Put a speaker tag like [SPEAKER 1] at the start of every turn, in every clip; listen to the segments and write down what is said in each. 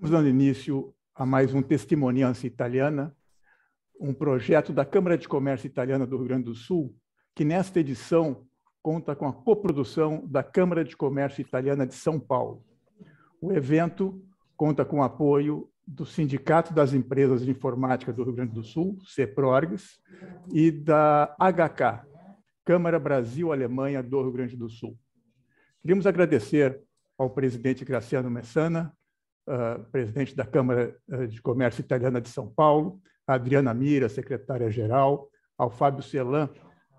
[SPEAKER 1] Estamos dando início a mais um Testimoniança Italiana, um projeto da Câmara de Comércio Italiana do Rio Grande do Sul, que nesta edição conta com a coprodução da Câmara de Comércio Italiana de São Paulo. O evento conta com o apoio do Sindicato das Empresas de Informática do Rio Grande do Sul, CEPRORGS, e da HK, Câmara Brasil-Alemanha do Rio Grande do Sul. Queríamos agradecer ao presidente Graciano Messana, ah, presidente da Câmara ah, de Comércio Italiana de São Paulo, a Adriana Mira, secretária-geral, ao Fábio Celan,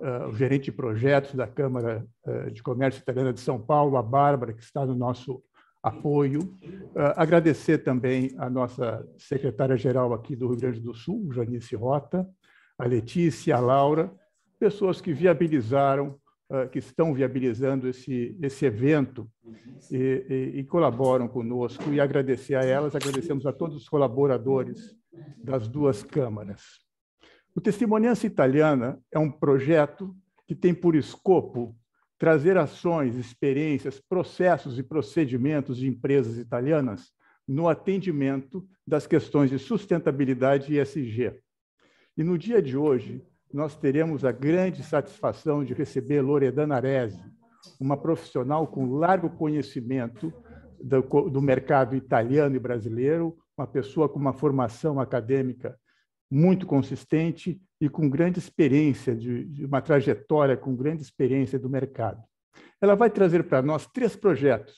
[SPEAKER 1] uh, o gerente de projetos da Câmara uh, de Comércio Italiana de São Paulo, a Bárbara, que está no nosso apoio. agradecer também a nossa secretária-geral aqui do Rio Grande do Sul, Janice Rota, a Letícia, a Laura, pessoas que viabilizaram que estão viabilizando esse, esse evento uhum. e, e, e, colaboram conosco, e agradecer a elas, agradecemos a todos os colaboradores das duas câmaras. O Testemunhança Italiana é um projeto que tem por escopo trazer ações, experiências, processos e procedimentos de empresas italianas no atendimento das questões de sustentabilidade e ESG. E no dia de hoje, nós teremos a grande satisfação de receber Loredana Arese, uma profissional com largo conhecimento do, do mercado italiano e brasileiro, uma pessoa com uma formação acadêmica muito consistente e com grande experiência, de, de, uma trajetória com grande experiência do mercado. Ela vai trazer para nós três projetos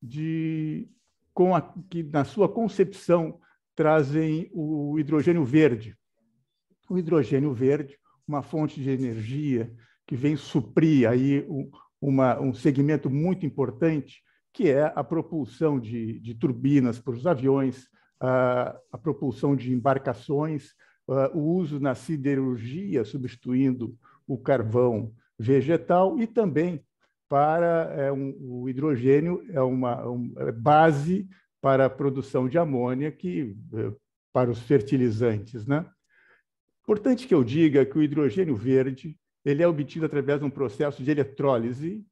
[SPEAKER 1] de com a, que, na sua concepção, trazem o hidrogênio verde o hidrogênio verde, uma fonte de energia que vem suprir aí um, uma, um segmento muito importante, que é a propulsão de, de turbinas para os aviões, a, a propulsão de embarcações, a, o uso na siderurgia, substituindo o carvão vegetal, e também para é um, o hidrogênio é uma, uma, é base para a produção de amônia que é, para os fertilizantes, né? Importante que eu diga que o hidrogênio verde ele é obtido através de um processo de eletrólise,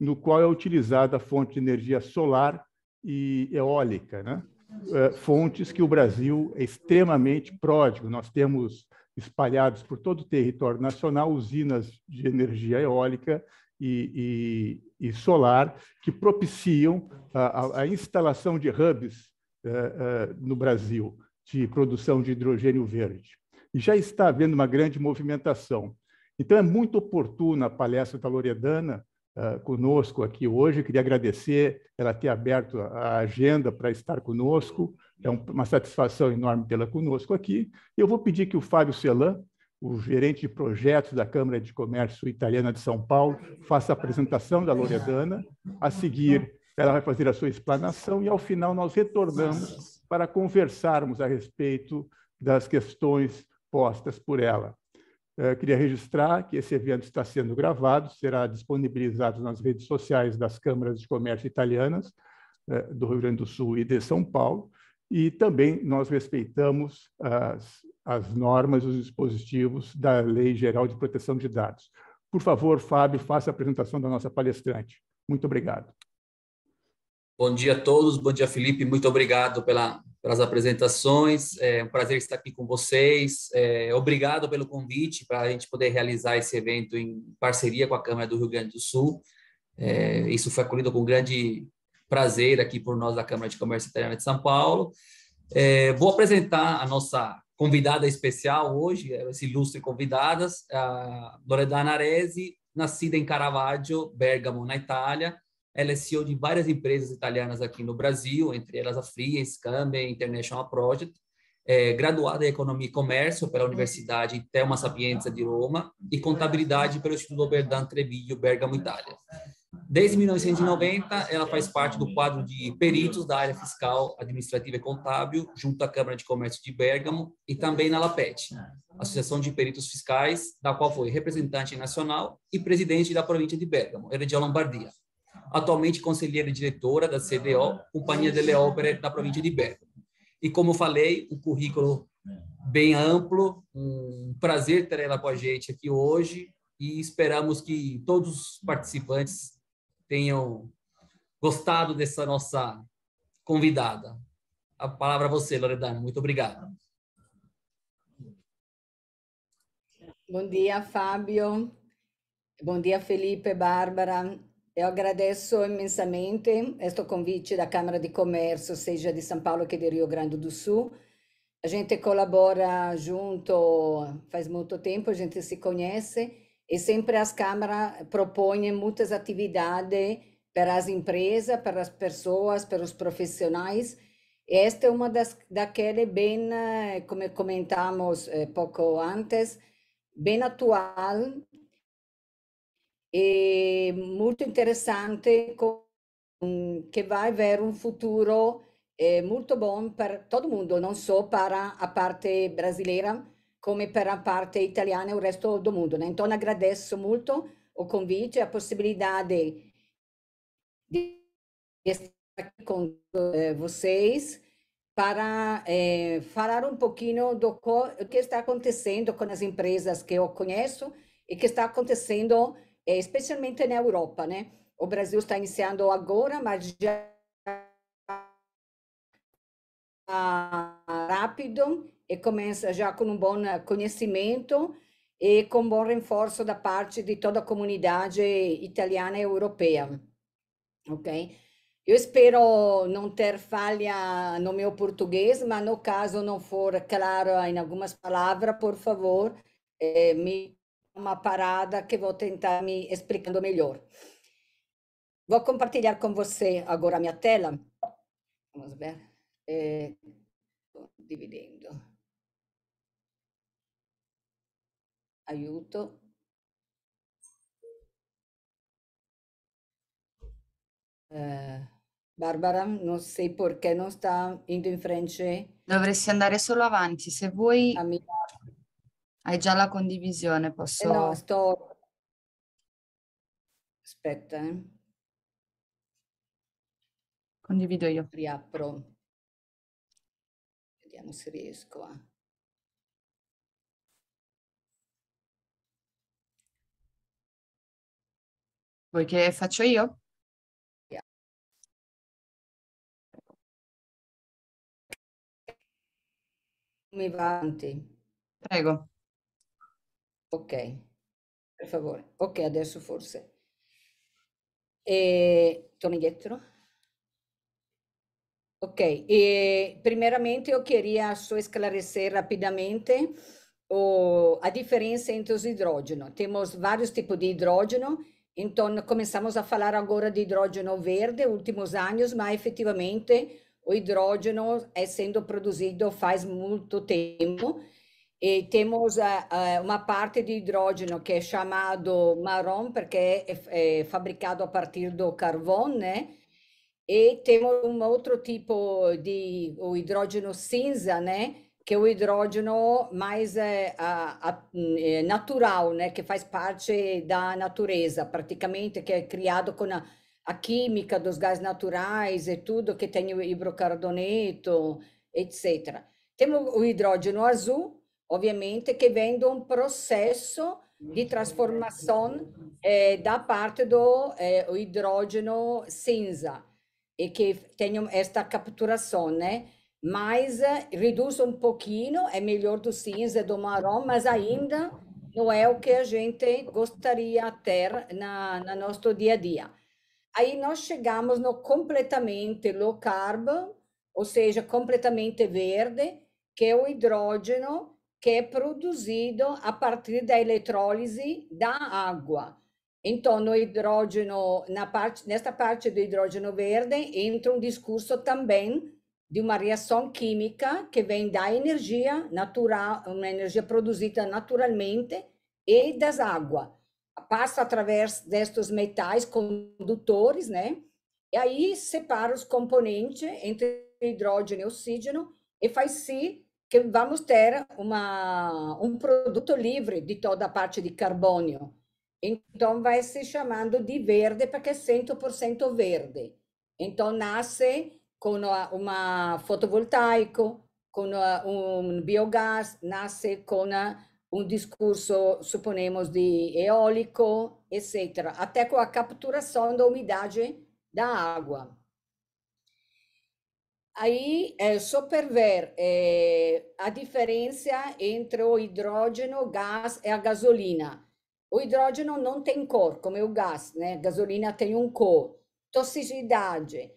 [SPEAKER 1] no qual é utilizada a fonte de energia solar e eólica, né? É, fontes que o Brasil é extremamente pródigo. Nós temos espalhados por todo o território nacional usinas de energia eólica e, e, e solar que propiciam a, a instalação de hubs uh, uh, no Brasil de produção de hidrogênio verde e já está havendo uma grande movimentação. Então, é muito oportuna a palestra da Loredana uh, conosco aqui hoje. Queria agradecer ela ter aberto a agenda para estar conosco. É um, uma satisfação enorme tê-la conosco aqui. Eu vou pedir que o Fábio Celan, o gerente de projetos da Câmara de Comércio Italiana de São Paulo, faça a apresentação da Loredana. A seguir, ela vai fazer a sua explanação e, ao final, nós retornamos para conversarmos a respeito das questões postas por ela. Eu eh, queria registrar que esse evento está sendo gravado, será disponibilizado nas redes sociais das câmaras de comércio italianas eh, do Rio Grande do Sul e de São Paulo, e também nós respeitamos as, as normas, os dispositivos da Lei Geral de Proteção de Dados. Por favor, Fábio, faça a apresentação da nossa palestrante. Muito obrigado.
[SPEAKER 2] Bom dia a todos, bom dia Felipe, muito obrigado pela, pelas apresentações, é um prazer estar aqui com vocês, é, obrigado pelo convite para a gente poder realizar esse evento em parceria com a Câmara do Rio Grande do Sul, é, isso foi acolhido com grande prazer aqui por nós da Câmara de Comércio Italiana de São Paulo. É, vou apresentar a nossa convidada especial hoje, é, esse ilustre convidadas, a Loredana Arese, nascida em Caravaggio, Bergamo, na Itália, ela é CEO de várias empresas italianas aqui no Brasil, entre elas a Fria, Scambia, International Project. É, graduada em Economia e Comércio pela Universidade Thelma Sapienza de Roma e Contabilidade pelo Instituto Oberdan Treviglio, Bergamo, Itália. Desde 1990, ela faz parte do quadro de peritos da área fiscal, administrativa e contábil, junto à Câmara de Comércio de Bergamo e também na LAPET, Associação de Peritos Fiscais, da qual foi representante nacional e presidente da província de Bergamo, Heredia Lombardia atualmente conselheira e diretora da CDO, ah, é. Companhia delle Opere da província de Bergamo. E como falei, um currículo é. bem amplo, um prazer ter ela com a gente aqui hoje e esperamos que todos os participantes tenham gostado dessa nossa convidada. A palavra a é você, Loredana. Muito obrigado.
[SPEAKER 3] Bom dia, Fábio. Bom dia, Felipe, Bárbara. Eu agradeço imensamente este convite da Câmara de Comércio, seja de São Paulo que de Rio Grande do Sul. A gente colabora junto faz muito tempo, a gente se conhece e sempre as câmaras propõem muitas atividades para as empresas, para as pessoas, para os profissionais. E esta é uma das daquelas bem, eh, como comentamos eh, pouco antes, bem atual e molto interessante che va verso un futuro eh, molto buono per tutto il mondo, non solo per la parte brasileira, come per a parte italiana e o resto do mundo. Então, agradeço muito o convite, a possibilidade de estar aqui com eh, vocês eh, para falar um pouquinho do que está acontecendo com as empresas que eu conheço e que está acontecendo é, especialmente na Europa, né? O Brasil está iniciando agora, mas já rápido e começa já com um bom conhecimento e com um bom reforço da parte de toda a comunidade italiana e europeia, ok? Eu espero não ter falha no meu português, mas no caso não for claro em algumas palavras, por favor, eh, me uma parada que vou tentar me explicando melhor. Vou compartilhar com você agora a minha tela. Vamos ver. É, eh, dividendo. Aiuto. Uh, Barbara, non so perché non sta indo in frente. Dovresti andare solo avanti, se vuoi. Amica. Hai già la condivisione, eh posso... no, sto... Aspetta, eh. Condivido io. Riapro. Vediamo se riesco a... Eh. Vuoi che faccio io? Mi va avanti? Prego. Ok, per favore. Ok, adesso forse. E... Torni indietro. Ok, e primeramente eu queria só esclarecer rapidamente o, a differenza entre os hidrógenos. Temos vários tipos de hidrógeno, então começamos a falar agora de hidrógeno verde, últimos anos, mas efetivamente o hidrógeno é sendo produzido faz muito tempo E temos eh, eh, uma parte de hidrógeno que é chamado marrom porque é, é, é, fabricado a partir do carvão, né? E temos um outro tipo de o hidrógeno cinza, né? Que é o hidrógeno mais é, a, a, é natural, né? Que faz parte da natureza, praticamente, que é criado com a, a química dos gás naturais e tudo que tem o hidrocarboneto, etc. Temos o hidrógeno azul, Obviamente que vem de um processo de transformação eh, da parte do eh, hidrógeno cinza e que tenham esta capturação, né? Mas eh, reduz um pouquinho, é melhor do cinza do marrom, mas ainda não é o que a gente gostaria ter na, no nosso dia a dia. Aí nós chegamos no completamente low carb, ou seja, completamente verde, que é o hidrógeno, que é produzido a partir da eletrólise da água. Então, no hidrógeno, na parte, nesta parte do hidrógeno verde, entra um discurso também de uma reação química que vem da energia natural, uma energia produzida naturalmente, e das águas. Passa através destes metais condutores, né? E aí separa os componentes entre hidrógeno e oxígeno e faz-se que vamos ter uma, um produto livre de toda a parte de carbônio. Então, vai se chamando de verde, porque é 100% verde. Então, nasce com uma fotovoltaico, com um biogás, nasce com um discurso, suponemos, de eólico, etc. Até com a capturação da umidade da água. Aí, é, só per ver é, a diferença entre o hidrógeno, o gás e a gasolina. O hidrógeno não tem cor, como é o gás, né? A gasolina tem um cor. Toxicidade.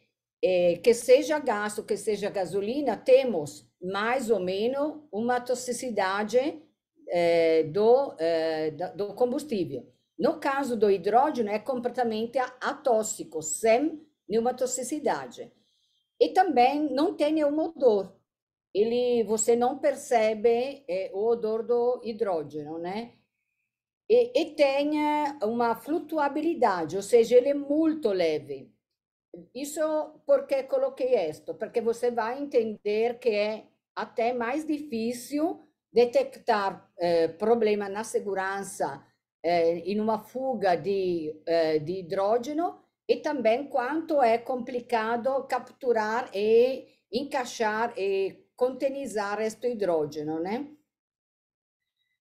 [SPEAKER 3] É, que seja gás ou que seja gasolina, temos mais ou menos uma toxicidade é, do, do combustível. No caso do hidrógeno, é completamente atóxico, sem nenhuma toxicidade. E também não tem nenhum odor. Ele, você não percebe é, o odor do hidrógeno, né? E, e, tem uma flutuabilidade, ou seja, ele é muito leve. Isso porque coloquei isto, porque você vai entender que é até mais difícil detectar eh, problema na segurança eh, é, em uma fuga de, eh, de hidrógeno e também quanto é complicado capturar e encaixar e contenizar este hidrógeno, né?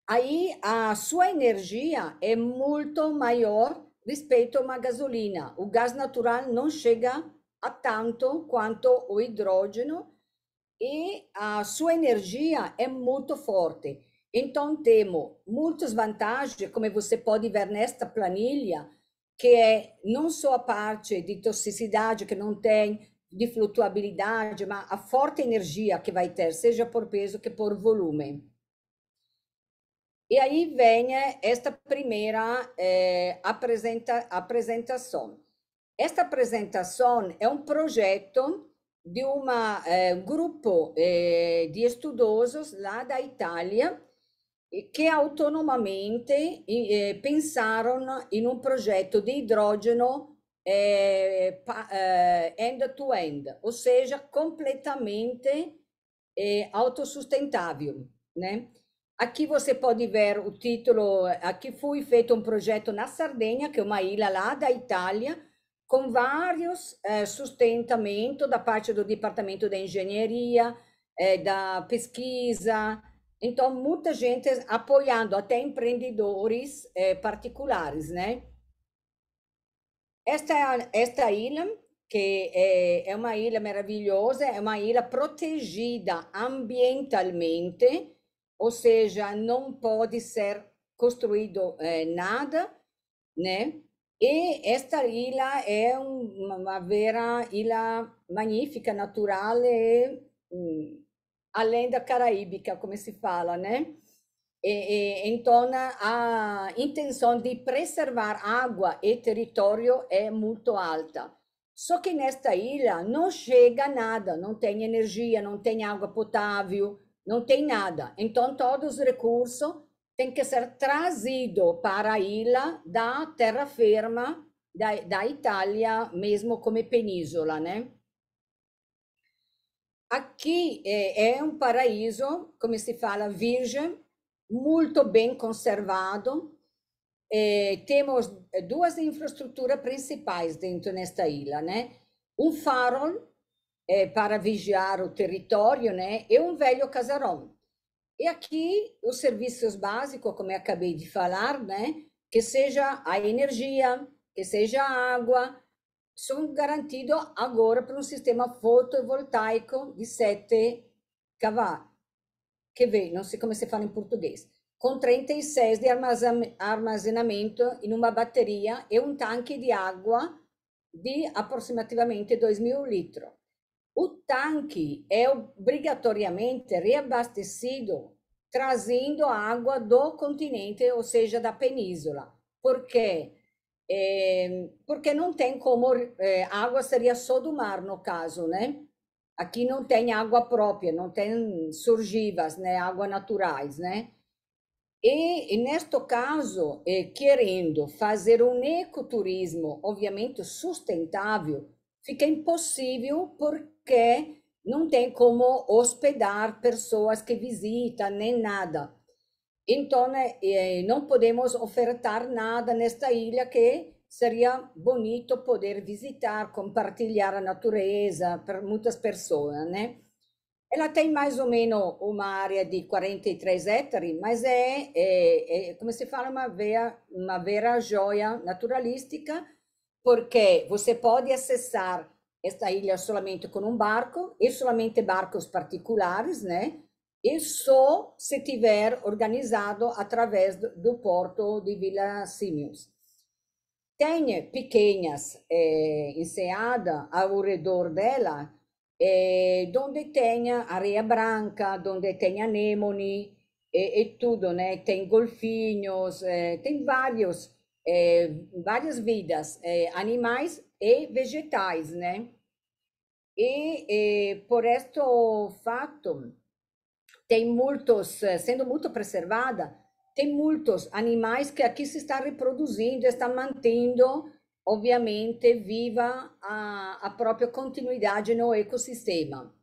[SPEAKER 3] Aí a sua energia é muito maior respeito a uma gasolina. O gás natural não chega a tanto quanto o hidrógeno e a sua energia é muito forte. Então, temos muitas vantagens, como você pode ver nesta planilha, que é não só a parte de toxicidade, que não tem, de flutuabilidade, mas a forte energia que vai ter, seja por peso que por volume. E aí vem eh, esta primeira eh, apresenta, apresentação. Esta apresentação é um projeto de um eh, grupo eh, de estudosos lá da Itália, che autonomamente eh, pensarono in un progetto di idrogeno end-to-end, eh, ou seja, eh, completamente eh, autossustentável. Né? Aqui você pode ver o título, aqui foi feito um projeto na Sardenha, que é uma ilha lá da Itália, com vários eh, sustentamento da parte do Departamento da Engenharia, eh, da Pesquisa, então, muita gente apoiando, até empreendedores eh, particulares, né? Esta, esta ilha, que é, é uma ilha maravilhosa, é uma ilha protegida ambientalmente, ou seja, não pode ser construído eh, nada, né? E esta ilha é uma, uma vera ilha magnífica, natural e é, um, a lenda caraíbica, como se fala, né? E, e, então, a intenção de preservar água e território é muito alta. Só que nesta ilha não chega nada, não tem energia, não tem água potável, não tem nada. Então, todos os recursos têm que ser trazidos para a ilha da terra firme da, da Itália, mesmo como península, né? Aqui é, é um paraíso, como se fala, virgem, muito bem conservado. É, temos é, duas infraestruturas principais dentro nesta ilha, né? Um farol é, para vigiar o território, né? E um velho casarão. E aqui os serviços básicos, como eu acabei de falar, né? Que seja a energia, que seja a água, são garantidos agora por um sistema fotovoltaico de 7 kW, que vê, não sei como se fala em português com 36 de armazenamento em uma bateria e um tanque água de aproximadamente 2 2.000 litros. O tanque é obrigatoriamente reabastecido trazendo água do continente, ou seja, da península, porque é, porque não tem como. É, eh, água seria só do mar, no caso, né? Aqui não tem água própria, não tem surgivas, né? Água naturais, né? E, e neste caso, é, querendo fazer um ecoturismo, obviamente sustentável, fica impossível porque não tem como hospedar pessoas que visitam, nem nada. Então, eh, não podemos ofertar nada nesta ilha que seria bonito poder visitar, compartilhar a natureza para muitas pessoas, né? Ela tem mais ou menos uma área de 43 hectares, mas é, é, é como se fala, uma vera, uma vera joia naturalística, porque você pode acessar esta ilha somente com um barco e somente barcos particulares, né? e só se tiver organizado através do porto de Vila Simius. Tem pequenas eh, enseadas ao redor dela, eh, onde tem areia branca, onde tem anemone e, tudo, né? Tem golfinhos, eh, tem vários, eh, várias vidas, animais e vegetais, né? E por este fato, tem muitos, eh, sendo muito preservada, tem muitos animais que aqui se está reproduzindo, está mantendo, obviamente, viva a, a própria continuidade no ecossistema.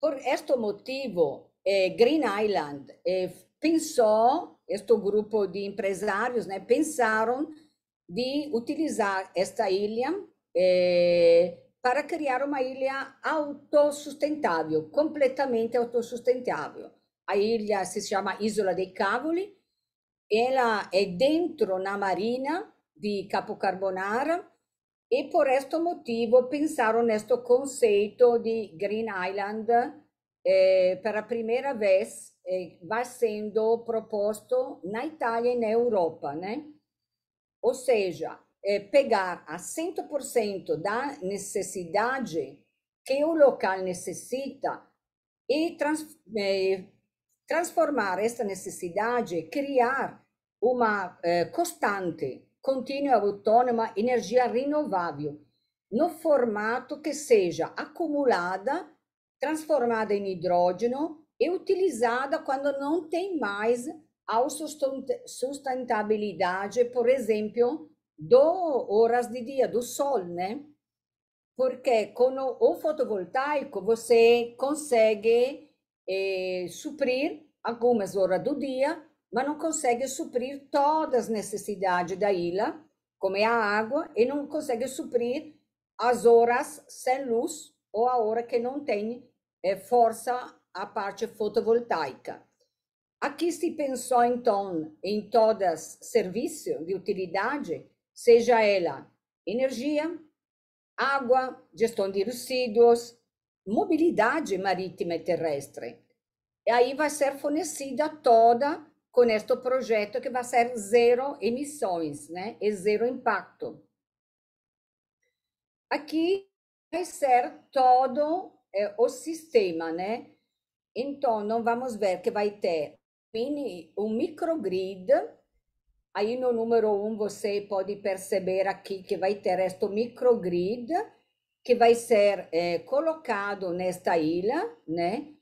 [SPEAKER 3] Por este motivo, eh, Green Island eh, pensou, este grupo de empresários, né, pensaram de utilizar esta ilha eh, para criar uma ilha autossustentável, completamente autossustentável. A ilha se chama Isola dei Cavoli, ela é dentro na marina de Carbonara e por questo motivo pensaram neste conceito de Green Island eh, a primeira vez eh, vai sendo proposto na Itália e na Europa, né? Ou seja, é, pegar a 100% da necessidade que o local necessita e trans, é, transformar essa necessidade, criar uma é, constante, contínua, autônoma energia renovável, no formato que seja acumulada, transformada em hidrógeno e utilizada quando não tem mais a sustentabilidade, por exemplo, do horas de dia, do sol, né? Porque com o, o fotovoltaico você consegue eh, suprir algumas horas do dia, mas não consegue suprir todas as necessidades da ilha, como é a água, e não consegue suprir as horas sem luz ou a hora que não tem é, força a parte fotovoltaica. Aqui se pensou então em todas serviços de utilidade seja ela energia, água, gestão de resíduos, mobilidade marítima e terrestre. E aí vai ser fornecida toda com este projeto que vai ser zero emissões, né? E zero impacto. Aqui vai ser todo eh, o sistema, né? Então, vamos ver que vai ter um microgrid Aí no número um você pode perceber aqui que vai ter este microgrid que vai ser é, colocado nesta ilha, né?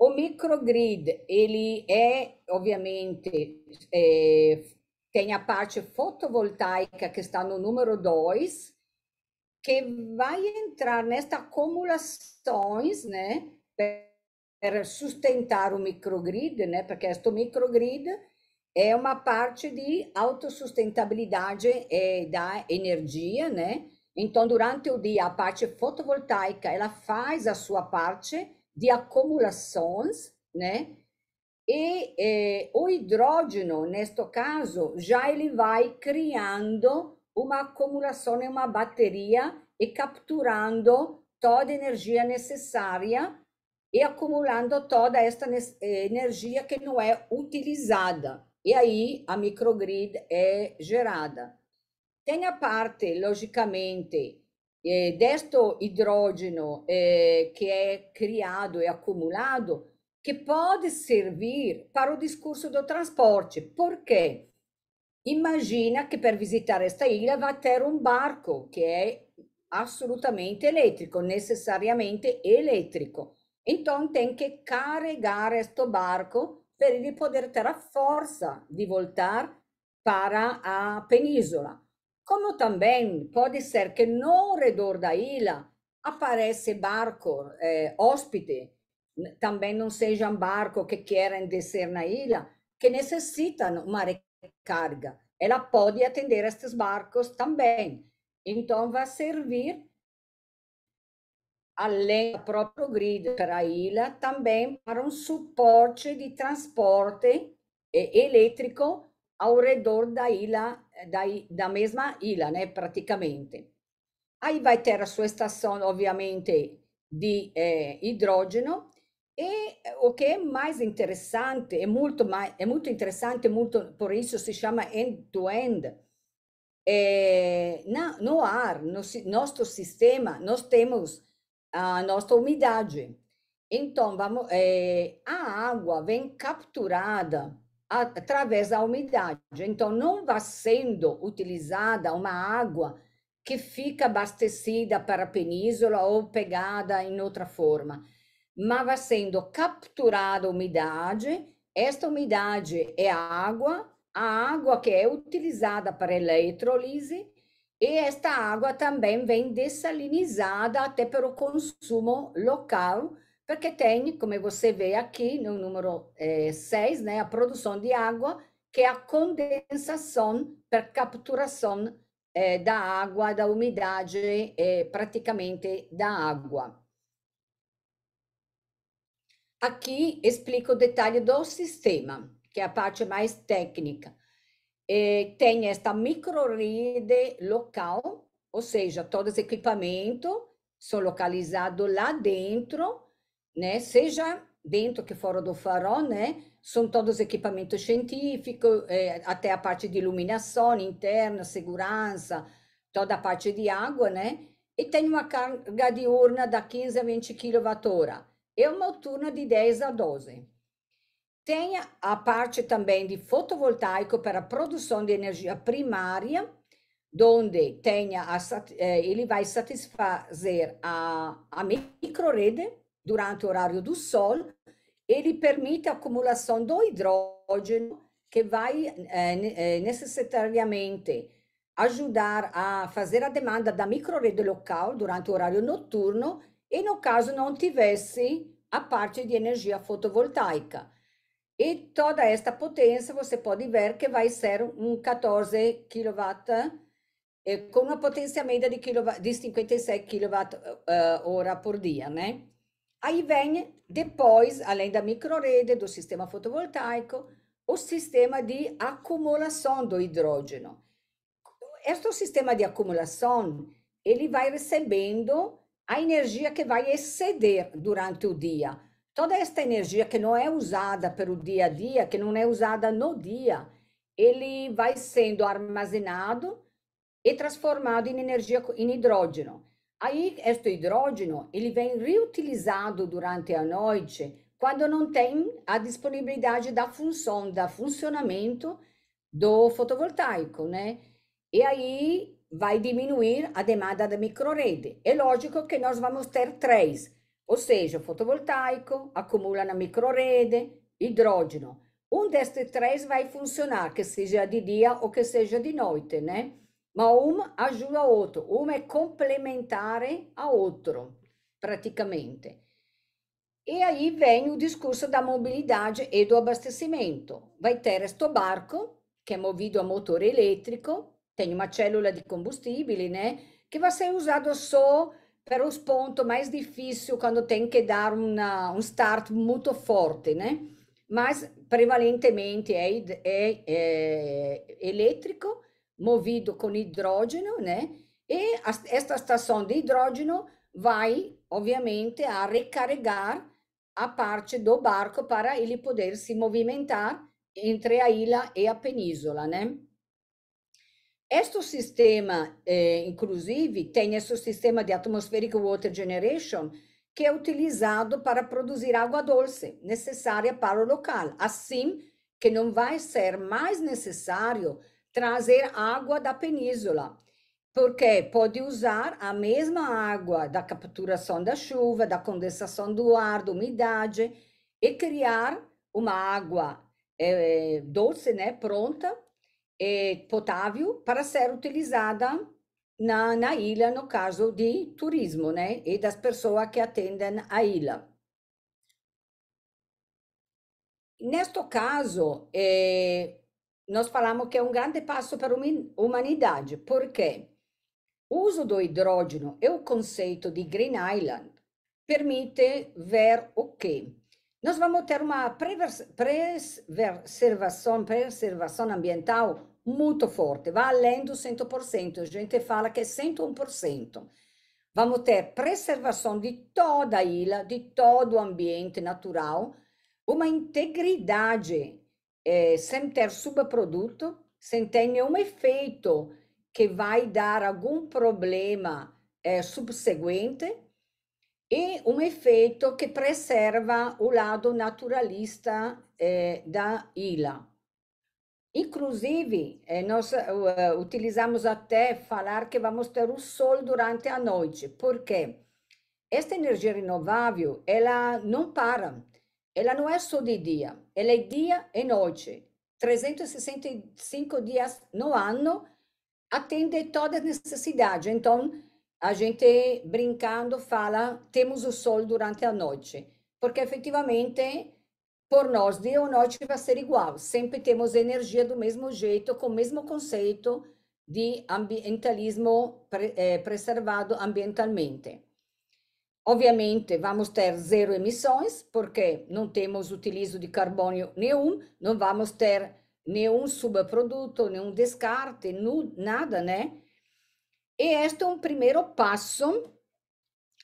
[SPEAKER 3] O microgrid, ele é, obviamente, é, tem a parte fotovoltaica que está no número 2, que vai entrar nestas acumulações, né? Para sustentar o microgrid, né? Porque este microgrid é uma parte de autossustentabilidade é, da energia, né? Então, durante o dia, a parte fotovoltaica, ela faz a sua parte de acumulações, né? E é, o hidrógeno, neste caso, já ele vai criando uma acumulação em uma bateria e capturando toda a energia necessária e acumulando toda esta é, energia que não é utilizada. E aí a microgrid é gerada. Tem a parte, logicamente, eh, deste hidrógeno eh, que é criado e acumulado, que pode servir para o discurso do transporte. Por quê? Imagina que para visitar esta ilha vai ter um barco que é absolutamente elétrico, necessariamente elétrico. Então tem que carregar este barco per poder poter ter força de voltar para a península. Como também pode ser que no redor da ilha aparece barco, eh, hóspede, também não sejam barco que querem descer na ilha, que necessitam uma recarga. Ela pode atender estes barcos também. Então, vai servir além da própria grida para a ilha, também para um suporte de transporte elétrico ao redor da Ila, da, da mesma Ila, né, praticamente. Aí vai ter a sua estação, obviamente, de eh, idrogênio e o che è mais interessante, é muito, mais, é muito interessante, muito, por isso se chama end-to-end, -end. Eh, na, no ar, no nosso sistema, nós temos a nossa umidade. Então, vamos, é, a água vem capturada através da umidade. Então, não vai sendo utilizada uma água que fica abastecida para a península ou pegada em outra forma, mas vai sendo capturada a umidade. Esta umidade é água, a água que é utilizada para a eletrolise e esta água também vem dessalinizada até para o consumo local, porque tem, como você vê aqui no número 6, é, né, a produção de água, que é a condensação per capturação é, da água, da umidade, é, praticamente da água. Aqui explico o detalhe do sistema, que é a parte mais técnica eh, tem esta micro rede local, ou seja, todos os equipamentos são localizados lá dentro, né? Seja dentro que fora do farol, né? São todos equipamentos científicos, eh, até a parte de iluminação interna, segurança, toda a parte de água, né? E tem uma carga diurna da 15 a 20 kWh e uma noturna de 10 a 12 tem a parte também de fotovoltaico para a produção de energia primária, onde tenha a, é, ele vai satisfazer a, a microrede durante o horário do sol, ele permite a acumulação do hidrógeno, que vai é, é, necessariamente ajudar a fazer a demanda da microrede local durante o horário noturno e no caso não tivesse a parte de energia fotovoltaica. E toda esta potência você pode ver que vai ser um 14 kW, eh, com uma potência média de, kW, de 56 kWh eh, por dia, né? Aí vem depois, além da microrede, do sistema fotovoltaico, o sistema de acumulação do hidrógeno. Este sistema de acumulação, ele vai recebendo a energia que vai exceder durante o dia toda esta energia que não é usada pelo dia a dia, que não é usada no dia, ele vai sendo armazenado e transformado em energia em hidrógeno. Aí, este hidrógeno, ele vem reutilizado durante a noite, quando não tem a disponibilidade da função, da funcionamento do fotovoltaico, né? E aí vai diminuir a demanda da microrede. É lógico que nós vamos ter três, ou seja, fotovoltaico, acumula na microrede, hidrógeno. Um destes três vai funcionar, que seja de dia ou que seja de noite, né? Mas um ajuda o outro, um é complementar a outro, praticamente. E aí vem o discurso da mobilidade e do abastecimento. Vai ter este barco, que é movido a motor elétrico, tem uma célula de combustível, né? Que vai ser usado só para os pontos mais difícil quando tem que dar uma, um start muito forte, né? Mas prevalentemente é, é, é elétrico, movido com hidrógeno, né? E a, esta estação de hidrógeno vai, obviamente, a recarregar a parte do barco para ele poder se movimentar entre a ilha e a península, né? Este sistema, eh, inclusive, tem esse sistema de atmospheric water generation, que é utilizado para produzir água doce necessária para o local. Assim, que não vai ser mais necessário trazer água da península, porque pode usar a mesma água da capturação da chuva, da condensação do ar, da umidade, e criar uma água eh, doce, né, pronta, é, potável para ser utilizada na, na ilha, no caso de turismo, né? E das pessoas que atendem a ilha. Neste caso, é, nós falamos que é um grande passo para a humanidade, porque o uso do hidrógeno e é o conceito de Green Island permite ver o quê? nós vamos ter uma preservação, preservação ambiental muito forte, vai além do 100%, a gente fala que é 101%. Vamos ter preservação de toda a ilha, de todo o ambiente natural, uma integridade eh, sem ter subproduto, sem ter nenhum efeito que vai dar algum problema eh, subsequente e um efeito que preserva o lado naturalista eh, da ilha. Inclusive, eh, nós uh, eh, utilizamos até falar que vamos ter o sol durante a noite, porque esta energia renovável, ela não para, ela não é só de dia, ela é dia e noite, 365 dias no ano, atende todas as necessidades. Então, a gente brincando fala temos o sol durante a noite, porque efetivamente por nós dia ou noite vai ser igual, sempre temos energia do mesmo jeito, com o mesmo conceito de ambientalismo eh, preservado ambientalmente. Obviamente, vamos ter zero emissões, porque não temos utilizo de carbono nenhum, não vamos ter nenhum subproduto, nenhum descarte, nada, né? E este é um primeiro passo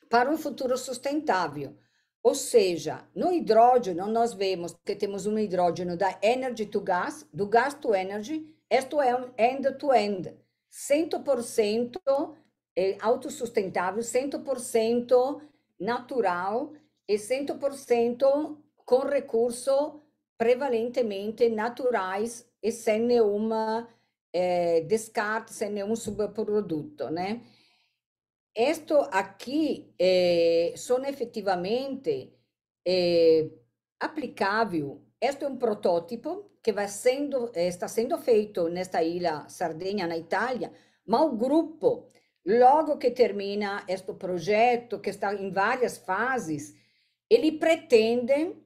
[SPEAKER 3] para um futuro sustentável. Ou seja, no hidrógeno, nós vemos que temos um hidrógeno da energy to gas, do gas to energy, isto é um end-to-end, 100% é, autossustentável, 100% natural e 100% com recurso prevalentemente naturais e sem nenhuma é, descarto sem nenhum subproduto, né? Isto aqui é, eh, são efetivamente é, aplicável. Este é um protótipo que vai sendo, está sendo feito nesta ilha Sardenha, na Itália, mas o grupo, logo que termina este projeto, que está em várias fases, ele pretende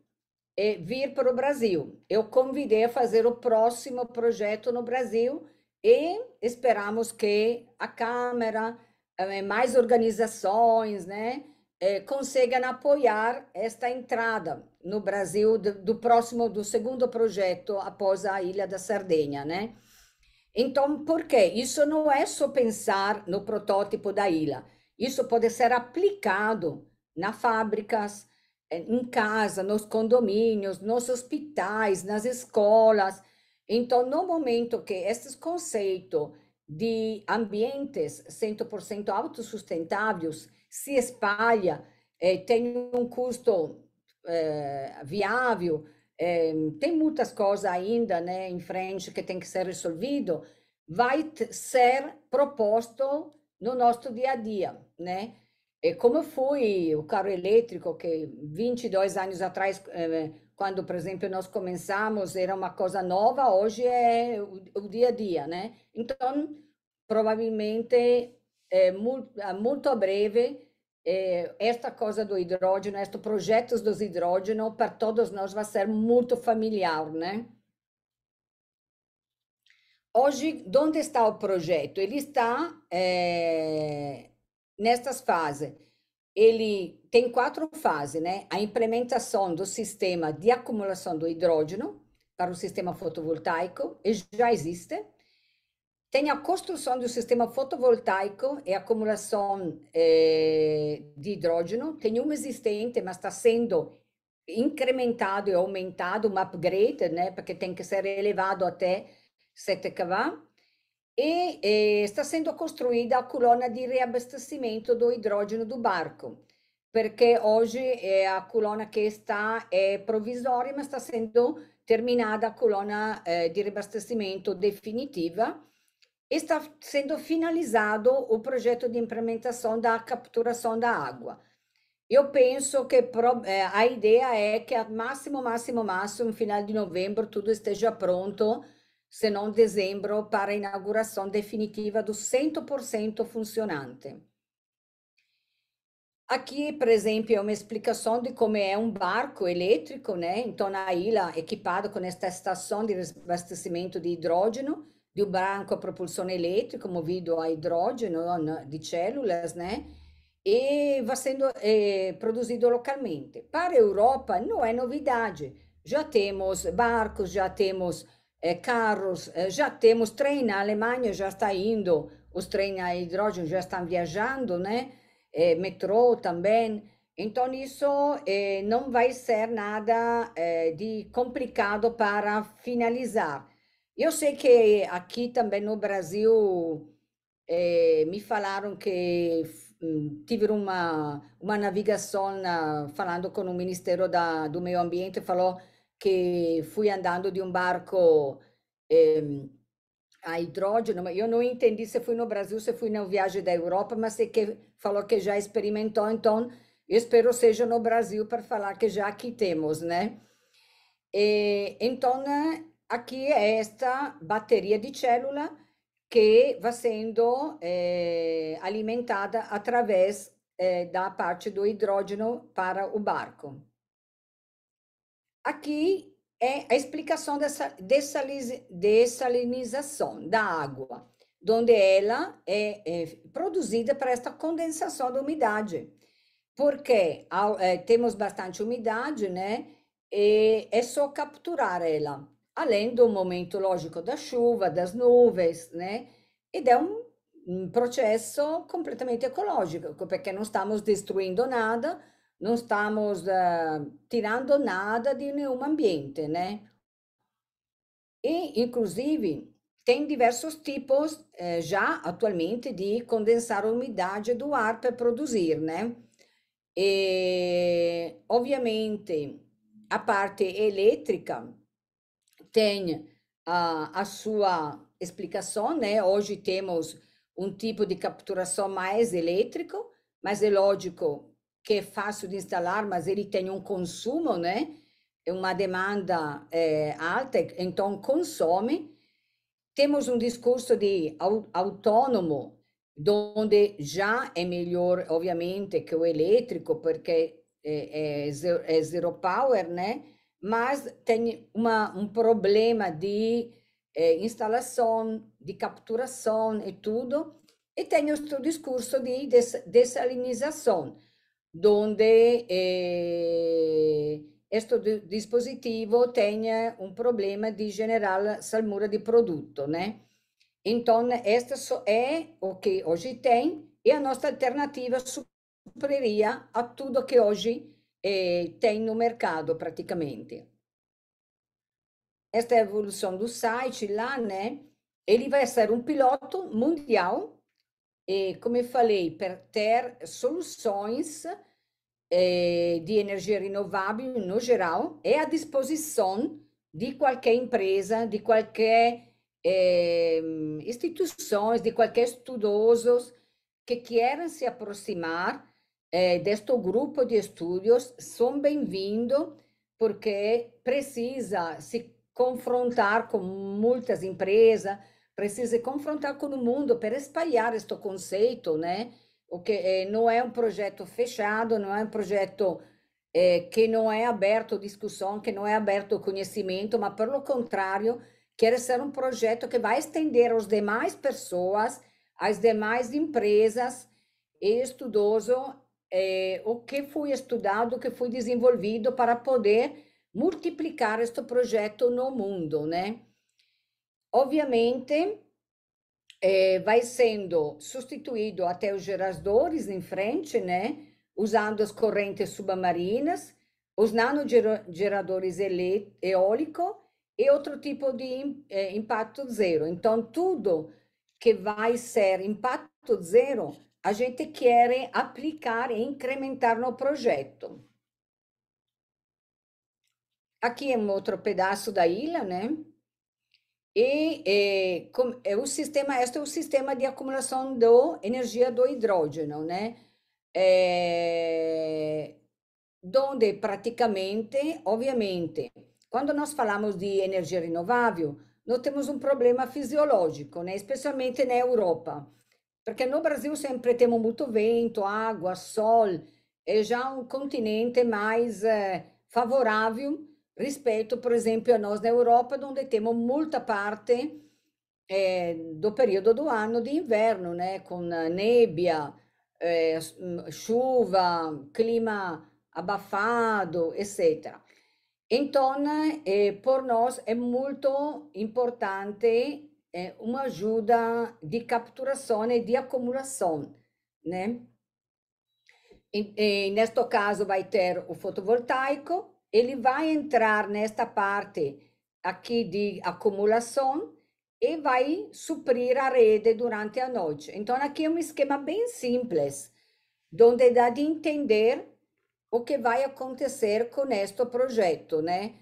[SPEAKER 3] é, vir para o Brasil. Eu convidei a fazer o próximo projeto no Brasil, e esperamos que a Câmara, eh, mais organizações, né, eh, consigam apoiar esta entrada no Brasil do, próximo, do segundo projeto após a Ilha da Sardenha, né? Então, por quê? Isso não é só pensar no protótipo da ilha. Isso pode ser aplicado nas fábricas, eh, em casa, nos condomínios, nos hospitais, nas escolas, então, no momento que esses conceitos de ambientes 100% autossustentáveis se espalha, eh, tem um custo eh, viável, eh, tem muitas coisas ainda né, em frente que tem que ser resolvido, vai ser proposto no nosso dia a dia, né? E como foi o carro elétrico que 22 anos atrás eh, quando, por exemplo, nós começamos, era uma coisa nova, hoje é o, o dia a dia, né? Então, provavelmente, é muito, é muito breve, é, esta coisa do hidrógeno, estes projetos dos hidrógeno, para todos nós vai ser muito familiar, né? Hoje, onde está o projeto? Ele está é, nestas fases. Ele tem quatro fases, né? A implementação do sistema de acumulação do hidrógeno para o sistema fotovoltaico, e já existe. Tem a construção do sistema fotovoltaico e acumulação eh, de hidrógeno. Tem um existente, mas está sendo incrementado e aumentado, um upgrade, né? Porque tem que ser elevado até 7 kW. E eh, está sendo construída a coluna de reabastecimento do hidrógeno do barco porque hoje é a coluna que está é provisória, mas está sendo terminada a coluna de eh, di definitiva e está sendo finalizado o projeto de implementação da capturação da água. Eu penso que eh, a ideia é que a máximo, máximo, máximo, final de novembro, tudo esteja pronto, se não dezembro, para a inauguração definitiva do 100% funcionante. Aqui, por exemplo, é uma explicação de como é um barco elétrico, né? Então, na ilha equipado com esta estação de abastecimento de hidrógeno, de um barco a propulsão elétrica movido a hidrógeno de células, né? E vai sendo é, produzido localmente. Para a Europa, não é novidade. Já temos barcos, já temos é, carros, eh, já temos trem. A Alemanha já está indo, os trens a hidrógeno já estão viajando, né? é, metrô também. Então, isso é, não vai ser nada é, de complicado para finalizar. Eu sei que aqui também no Brasil é, me falaram que hum, tive uma, uma navegação na, falando com o Ministério da, do Meio Ambiente, falou que fui andando de um barco é, a hidrógeno, eu não entendi se foi no Brasil, se foi na viagem da Europa, mas você é que falou que já experimentou, então eu espero seja no Brasil para falar que já aqui temos, né? E, então, aqui é esta bateria de célula que vai sendo é, alimentada através é, da parte do hidrógeno para o barco. Aqui é a explicação dessa dessalinização da água, onde ela é, é produzida para esta condensação da umidade. Porque ao, é, temos bastante umidade, né? E é só capturar ela, além do momento lógico da chuva, das nuvens, né? E é um, um processo completamente ecológico, porque não estamos destruindo nada, não estamos uh, eh, tirando nada de nenhum ambiente, né? E, inclusive, tem diversos tipos eh, já atualmente de condensar a umidade do ar para produzir, né? E, obviamente, a parte elétrica tem a, eh, a sua explicação, né? Hoje temos um tipo de capturação mais elétrico, mas é lógico que é fácil de instalar, mas ele tem um consumo, né? É Uma demanda é, alta, então consome. Temos um discurso de autônomo, onde já é melhor, obviamente, que o elétrico, porque é, é, zero, é zero power, né? Mas tem uma, um problema de é, instalação, de capturação e tudo. E tem o discurso de des dessalinização donde eh, dispositivo tiene un problema di generar salmura di prodotto. né? Então, esta è o che oggi tem e a nostra alternativa supriria a tudo che oggi eh, tem no mercado, praticamente. Questa è a evolução do site lá, né? Ele vai ser um piloto mundial e, come falei, per ter soluções eh, de energia renovável no geral e à disposição de qualquer empresa, de qualquer eh, de qualquer estudioso que queira se aproximar eh, deste grupo de estudos, são bem-vindos, porque precisa se confrontar com muitas empresas, precisa confrontar com o mundo para espalhar este conceito, né? O que eh, não é um projeto fechado, não é um projeto eh, que não é aberto à discussão, que não é aberto ao conhecimento, mas pelo contrário, quer ser um projeto que vai estender aos demais pessoas, às demais empresas e estudoso eh, o que foi estudado, o que foi desenvolvido para poder multiplicar este projeto no mundo, né? Obviamente, é, vai sendo substituído até os geradores em frente, né? Usando as correntes submarinas, os nanogeradores eólico e outro tipo de é, impacto zero. Então, tudo que vai ser impacto zero, a gente quer aplicar e incrementar no projeto. Aqui é um outro pedaço da ilha, né? E, eh, com, é o sistema, este é o sistema de acumulação da energia do hidrógeno, né? É, eh, onde praticamente, obviamente, quando nós falamos de energia renovável, nós temos um problema fisiológico, né? especialmente na Europa, porque no Brasil sempre temos muito vento, água, sol, é já um continente mais eh, favorável rispetto, por exemplo, a nós na Europa, dove temos molta parte eh, do período do ano di inverno, né? con nebbia, eh, mm, chuva, clima abafado, etc. Então, eh, por noi è molto importante eh, uma ajuda de capturação e di acumulação, né? E, eh, caso vai ter o fotovoltaico, ele vai entrar nesta parte aqui de acumulação e vai suprir a rede durante a noite. Então, aqui é um esquema bem simples, onde dá de entender o que vai acontecer com este projeto, né?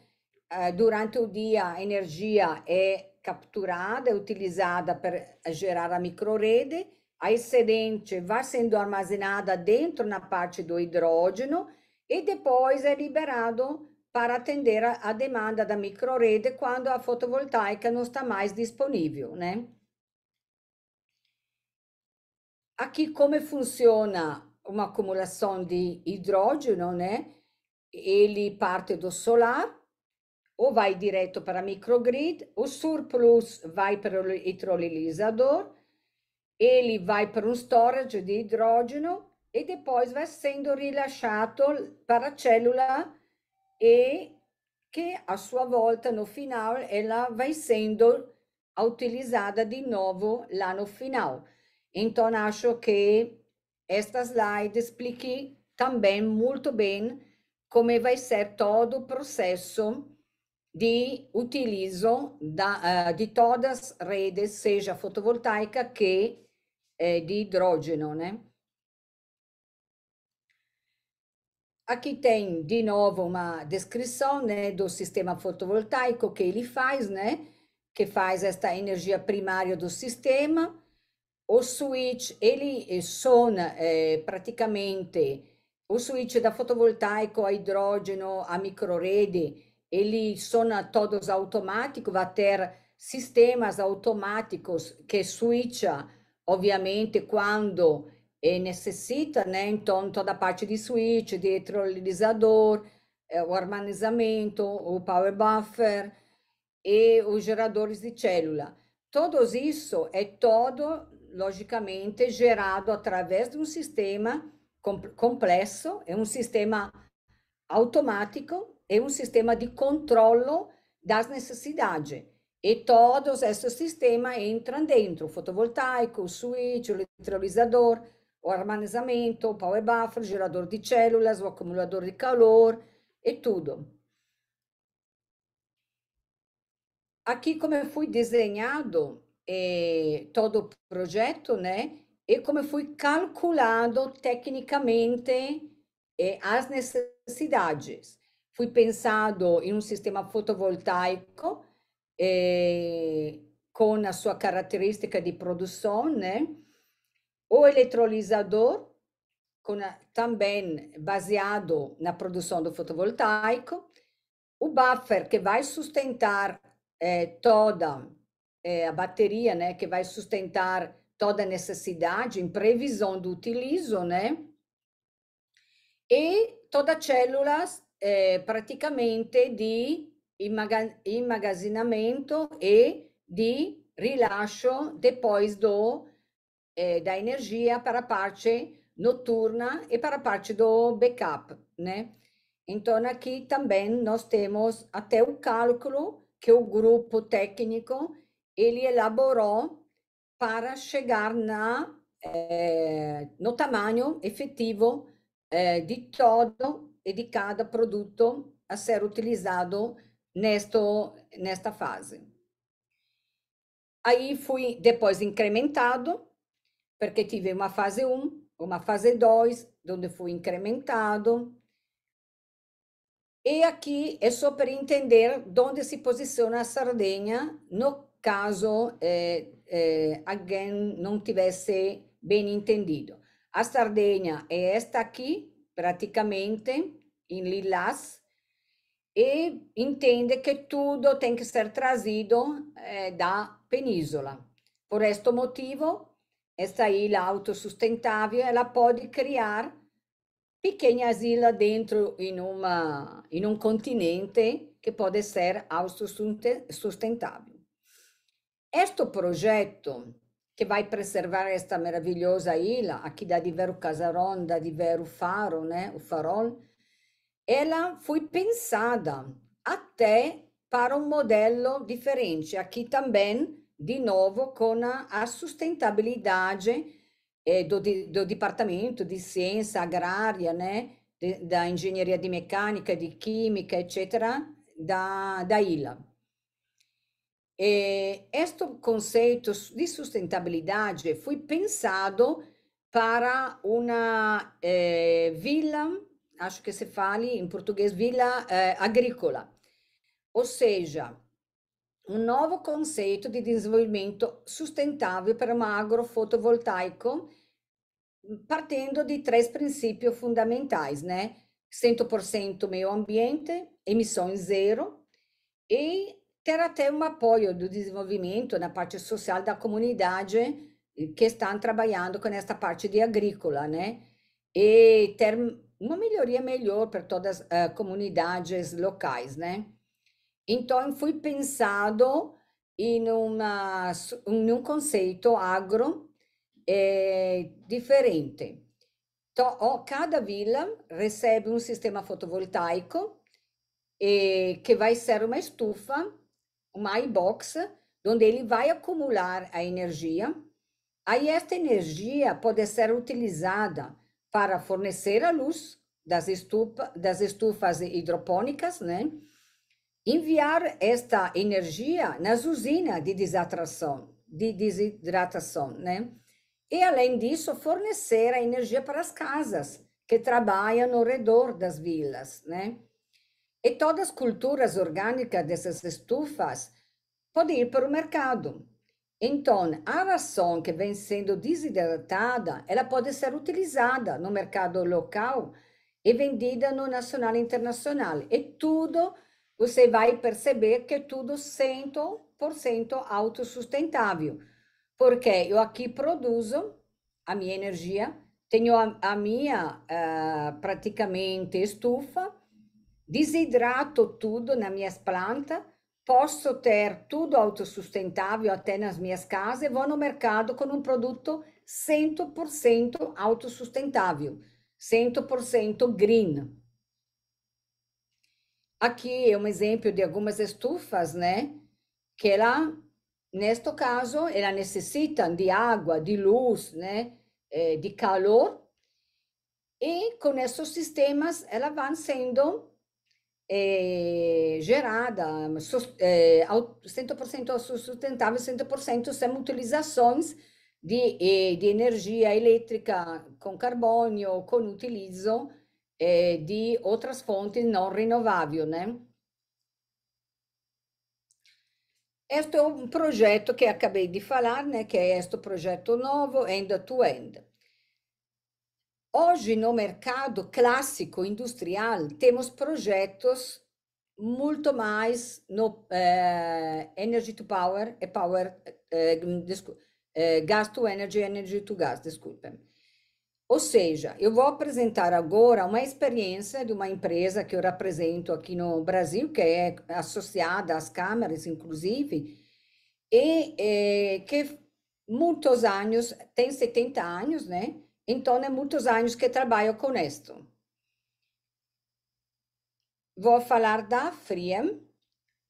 [SPEAKER 3] Ah, durante o dia, a energia é capturada, é utilizada para gerar a micro rede. a excedente vai sendo armazenada dentro na parte do hidrógeno, e depois é liberado para atender a, demanda da microrede quando a fotovoltaica não está mais disponível, né? Aqui como funciona uma acumulação de hidrógeno, né? Ele parte do solar ou vai direto para a microgrid, o surplus vai para o hidrolisador, ele vai para um storage de hidrógeno e depois vai sendo rilasciato paracellula e che a sua volta no final ela vai sendo utilizzata di nuovo no final. Então acho che questa slide explique também molto bene come vai ser todo o processo di utilizzo da, uh, eh, de todas redes, seja fotovoltaica che eh, de hidrogênio, né? Aqui tem de novo uma descrição né, do sistema fotovoltaico que ele faz, né, que faz esta energia primária do sistema. O switch, ele eh, sona é, praticamente o switch da fotovoltaico a hidrogênio, a microrede, ele sona todos automáticos, vai ter sistemas automáticos que switcha, obviamente, quando é, necessita, né, então, toda a parte de switch, de electrolizador, é, o armazenamento, o power buffer e os geradores de célula. Tudo isso é todo, logicamente, gerado através de um sistema complexo, é um sistema automático, é um sistema de controlo das necessidades. E todos esses sistemas entram dentro, fotovoltaico, switch, eletrolizador, o armazenamento, o power buffer, o gerador de células, o acumulador de calor e tudo. Aqui como foi desenhado eh, todo o projeto, né? E como foi calculado tecnicamente eh, as necessidades. fui pensado em um sistema fotovoltaico eh, com a sua característica de produção, né? O eletrolisador, também baseado na produção do fotovoltaico, o buffer que vai sustentar eh, toda eh, a bateria, né, que vai sustentar toda a necessidade em previsão do utilizo, né? E toda a célula eh, praticamente de immagazinamento e de rilascio depois do eh, da energia para a parte noturna e para a parte do backup, né? Então, aqui também nós temos até o cálculo que o grupo técnico ele elaborou para chegar na, eh, no tamanho efetivo eh, de todo e de cada produto a ser utilizado nesto, nesta fase. Aí fui depois incrementado porque tive uma fase 1, uma fase 2, onde fui incrementado. E aqui é só para entender onde se posiciona a Sardenha no caso eh, eh, alguém não tivesse bem entendido. A Sardenha é esta aqui, praticamente, em lilás, e entende que tudo tem que ser trazido eh, da península. Por este motivo, essa ilha autossustentável, ela pode criar pequenas ilhas dentro em, uma, em um continente que pode ser autossustentável. Este projeto que vai preservar esta maravilhosa ilha, aqui da Divero Casarão, da Divero Faro, né, o farol, ela foi pensada até para um modelo diferente. Aqui também de novo com a sustentabilidade eh, do, Departamento né, de Ciência Agrária, né, da Engenharia de Mecânica, de Química, etc., da, da ilha. E este conceito de sustentabilidade foi pensado para uma eh, vila, acho que se fale em português, vila eh, agrícola. Ou seja, un novo conceito di desenvolvimento sustentável para uma fotovoltaico mm, partendo di três princípios fundamentais, né? 100% meio ambiente, emissões zero e ter até um apoio do desenvolvimento na parte social da comunidade que eh, estão trabalhando com esta parte de agrícola, né? E ter uma melhoria melhor para todas as eh, comunidades locais, né? Então, fui pensado em uma, um conceito agro é, diferente. Então, cada vila recebe um sistema fotovoltaico é, que vai ser uma estufa, uma i-box, onde ele vai acumular a energia. Aí, esta energia pode ser utilizada para fornecer a luz das, estufa, das estufas hidropônicas, né? enviar esta energia nas usinas de desatração, de desidratação, né? E além disso, fornecer a energia para as casas que trabalham ao redor das vilas, né? E todas as culturas orgânicas dessas estufas podem ir para o mercado. Então, a ração que vem sendo desidratada, ela pode ser utilizada no mercado local e vendida no nacional e internacional. E tudo você vai perceber que é tudo 100% autossustentável. Porque eu aqui produzo a minha energia, tenho a, a minha uh, praticamente estufa, desidrato tudo nas minhas plantas, posso ter tudo autossustentável até nas minhas casas e vou no mercado com um produto 100% autossustentável, 100% green. Aqui é um exemplo de algumas estufas, né? Que ela, neste caso, ela necessita de água, de luz, né? É, de calor. E com esses sistemas, ela vai sendo é, gerada é, 100% sustentável, 100% sem utilizações de, de energia elétrica com carbono, com utilizo é, de outras fontes não renováveis, né? Este é um projeto que acabei de falar, né, que é este projeto novo, end-to-end. Hoje, no mercado clássico industrial, temos projetos muito mais no eh, Energy to Power e é Power, eh, eh, Gas to Energy, Energy to Gas, desculpem. Ou seja, eu vou apresentar agora uma experiência de uma empresa que eu represento aqui no Brasil, que é associada às câmaras, inclusive, e é, que muitos anos, tem 70 anos, né? Então, é muitos anos que trabalho com isto. Vou falar da Friem.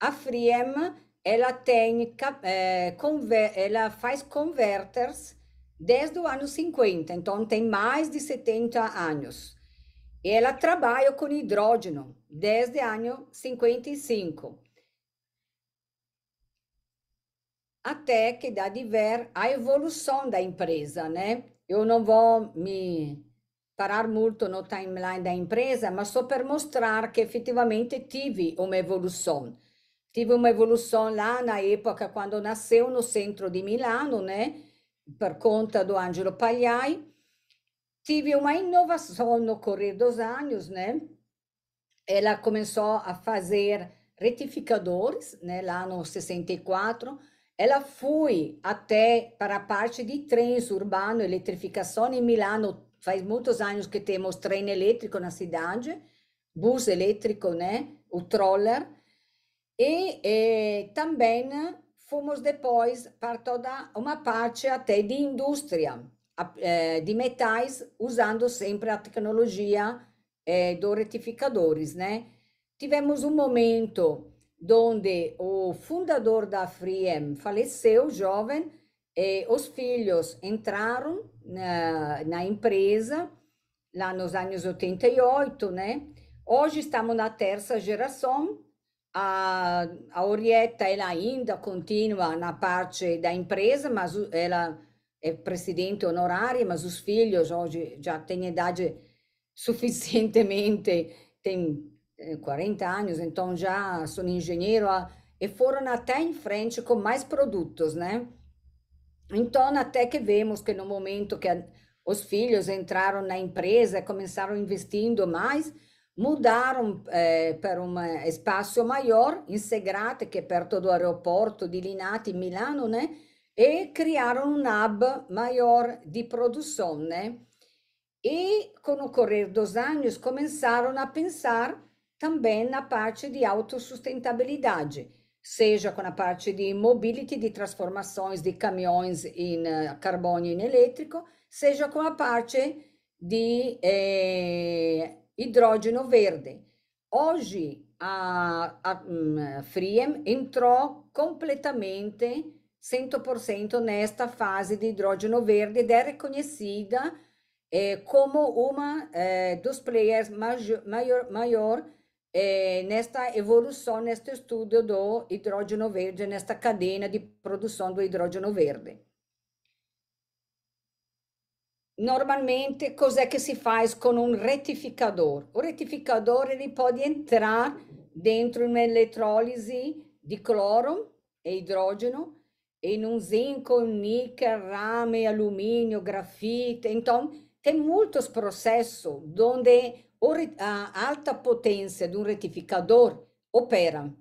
[SPEAKER 3] A Friem, ela tem, é, ela faz converters desde o ano 50, então tem mais de 70 anos. Ela trabalha com hidrógeno desde o ano 55. Até que dá de ver a evolução da empresa, né? Eu não vou me parar muito no timeline da empresa, mas só para mostrar que efetivamente tive uma evolução. Tive uma evolução lá na época quando nasceu no centro de Milano, né? per conta do Ângelo Pagliai, tive uma inovação no correr dos anos, né? Ela começou a fazer retificadores, né, lá no 64. Ela foi até para a parte de trens urbano, eletrificação em Milano. Faz muitos anos que temos trem elétrico na cidade, bus elétrico, né, o troller. E também fomos depois para toda uma parte até de indústria é, de metais, usando sempre a tecnologia é, dos retificadores, né? Tivemos um momento onde o fundador da Friem faleceu, jovem, e os filhos entraram na, na empresa lá nos anos 88, né? Hoje estamos na terça geração, a, a Orietta, ela ainda continua na parte da empresa, mas ela é presidente honorária, mas os filhos hoje já têm idade suficientemente, tem 40 é, anos, então já são engenheiro e foram até em frente com mais produtos, né? Então, até que vemos que no momento que os filhos entraram na empresa, começaram investindo mais, mudaram eh, per un eh, espaço maior, integrate che per perto do aeroporto di Linate, Milano, né? e criaram un hub maior di produzione e com o correr dos anos começaram a pensar também na parte de autossustentabilidade, seja com a parte de mobility, de transformações de caminhões em eh, carbono e em elétrico, seja com a parte de eh, hidrógeno verde. Hoje, a, a, hum, a Friem entrou completamente 100% nesta fase de hidrógeno verde ed é reconhecida eh, come eh, dos players maior, maior eh, nesta evolução, neste estudo do hidrógeno verde, nesta cadeia de produção do hidrógeno verde. normalmente cos'è che si fa con un rettificador? Un rettificador può entrare entrar dentro uma eletrólise cloro e hidrógeno in un zinco, níquel, rame, alumínio, grafite. Então, tem muitos processos dove a alta potenza di un retificador opera.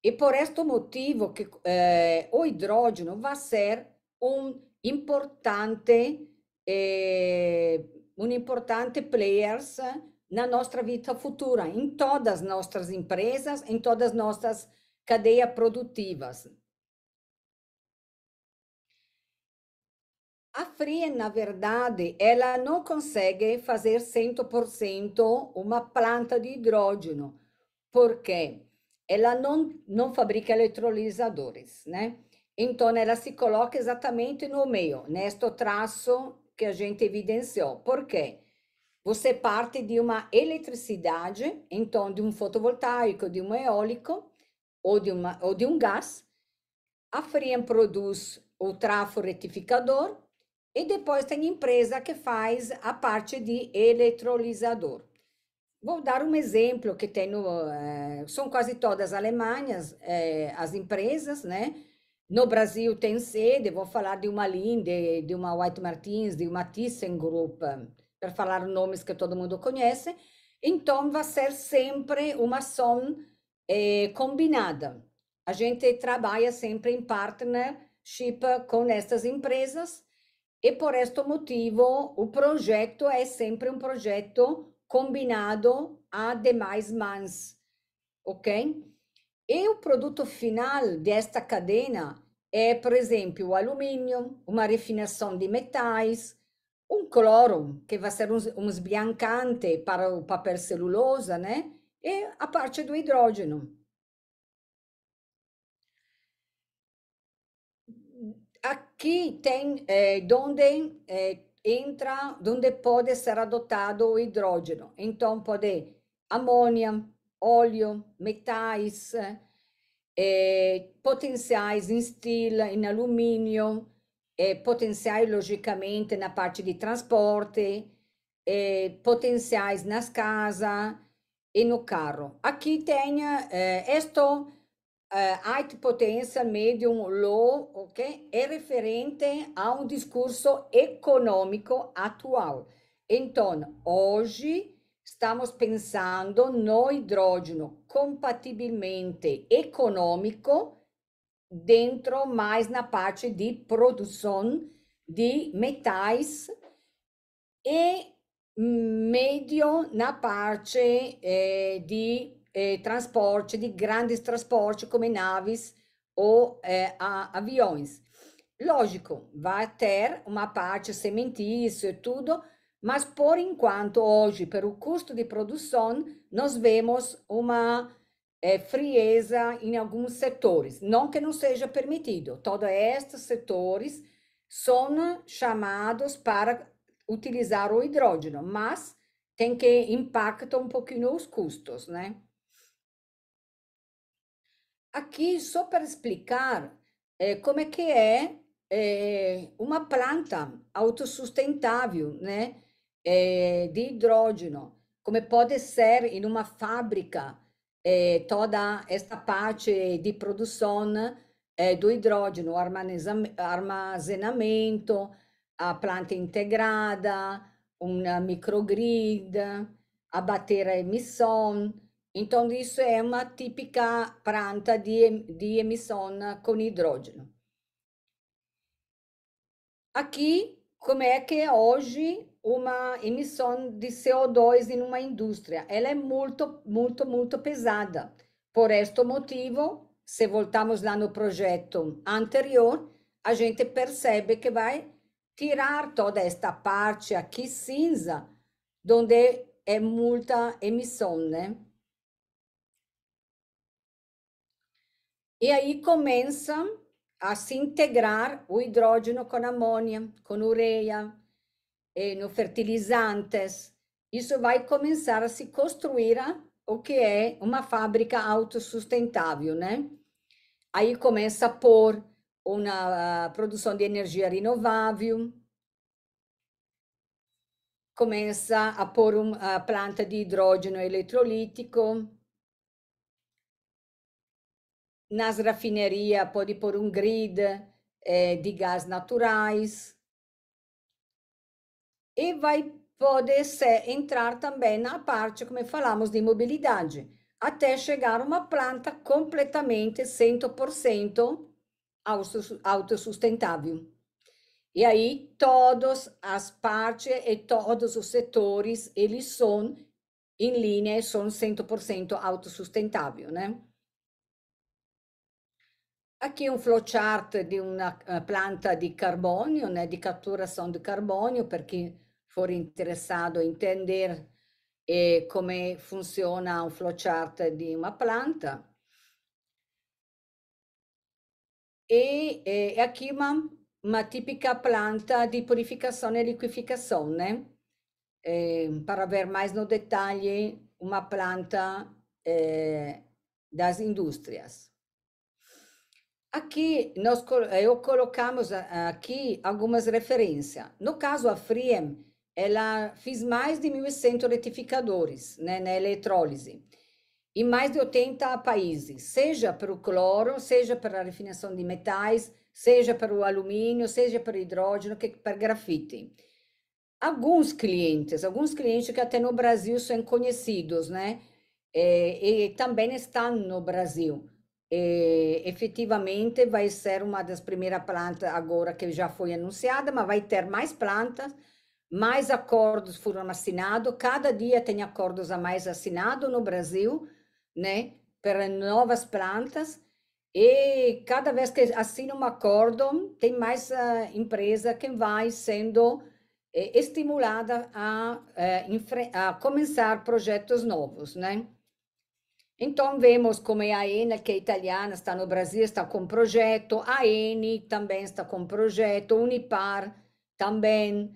[SPEAKER 3] E per questo motivo que eh, o hidrógeno vai ser um importante é, eh, um importante players na nossa vida futura, em todas nossas empresas, em todas nossas cadeias produtivas. A FRIE, na verdade, ela não consegue fazer 100% uma planta de hidrógeno, porque ela não, não fabrica eletrolisadores, né? Então, ela se coloca exatamente no meio, neste traço que a gente evidenciou. Por quê? Você parte de uma eletricidade, então de um fotovoltaico, de um eólico ou de, uma, ou de um gás. A Friam produz o trafo retificador e depois tem empresa que faz a parte de eletrolisador. Vou dar um exemplo que tem no, eh, são quase todas alemanhas eh, as empresas, né? No Brasil tem sede, vou falar de uma Linde, de uma White Martins, de uma Group, para falar nomes que todo mundo conhece. Então, vai ser sempre uma ação eh, combinada. A gente trabalha sempre em partnership com essas empresas e, por este motivo, o projeto é sempre um projeto combinado a demais mães, ok? E o produto final desta cadeia é, por exemplo, o alumínio, uma refinação de metais, um cloro, que vai ser um, um esbiancante para o papel celulosa, né? E a parte do hidrógeno. Aqui tem é, eh, onde eh, entra, onde pode ser adotado o hidrógeno. Então, pode amônia, óleo, metais, é, potenciais em steel, em alumínio, é, potenciais, logicamente, na parte de transporte, é, potenciais nas casas e no carro. Aqui tem é, isto, High Potential Medium Low, ok? É referente a um discurso econômico atual. Então, hoje, Stiamo pensando no hidrógeno compatibilmente econômico dentro mais na parte di produzione di metais e medio na parte eh, di eh, trasporti, di grandi trasporti come naves o eh, aviões. Lógico, vai ter uma parte cementício e tudo, Mas, por enquanto, hoje, pelo custo de produção, nós vemos uma é, frieza em alguns setores. Não que não seja permitido, todos estes setores são chamados para utilizar o hidrógeno, mas tem que impactar um pouquinho os custos, né? Aqui, só para explicar é, como é que é, é uma planta autossustentável, né? é, de hidrógeno, como é, pode ser em uma fábrica é, toda esta parte de produção é, do hidrógeno, armazenamento, a planta integrada, uma microgrid, abater a emissão. Então, isso é uma típica planta de, de emissão com hidrógeno. Aqui, como é que é hoje uma emissão de CO2 em uma indústria. Ela é muito, muito, muito pesada. Por este motivo, se voltamos lá no projeto anterior, a gente percebe que vai tirar toda esta parte aqui cinza, onde é muita emissão, né? E aí começa a se integrar o hidrógeno com amônia, com ureia, eh, no fertilizantes, isso vai começar a se construir o que é uma fábrica autossustentável, né? Aí começa a pôr uma produção de energia renovável, começa a pôr uma planta de hidrógeno eletrolítico, nas rafinerias pode pôr um grid eh, de gás naturais, e vai poder ser, entrar também na parte, como falamos, de mobilidade, até chegar uma planta completamente 100% autossustentável. E aí todas as partes e todos os setores, eles são em linha e são 100% autossustentável, né? Aqui um flowchart de uma eh, planta de carbônio, né, de capturação de carbônio, porque for interessado a entender eh, come funziona un flowchart di una planta. E eh, aqui uma, uma típica planta de purificação e liquificação, né? Ehm, para ver mais no detalhe uma planta eh, das indústrias. Aqui nós eu colocamos eh, aqui algumas referências. No caso a Friem ela fez mais de 1.100 retificadores né, na eletrólise, em mais de 80 países, seja para o cloro, seja para a refinação de metais, seja para o alumínio, seja para o hidrógeno, que para grafite. Alguns clientes, alguns clientes que até no Brasil são conhecidos, né? E, eh, e também estão no Brasil. Eh, efetivamente vai ser uma das primeiras plantas agora que já foi anunciada, mas vai ter mais plantas mais acordos foram assinados, cada dia tem acordos a mais assinados no Brasil, né, para novas plantas, e cada vez que assina um acordo, tem mais uh, empresa que vai sendo uh, estimulada a, uh, a começar projetos novos, né? Então, vemos como é a Enel, que é italiana, está no Brasil, está com projeto, a Eni também está com projeto, Unipar também,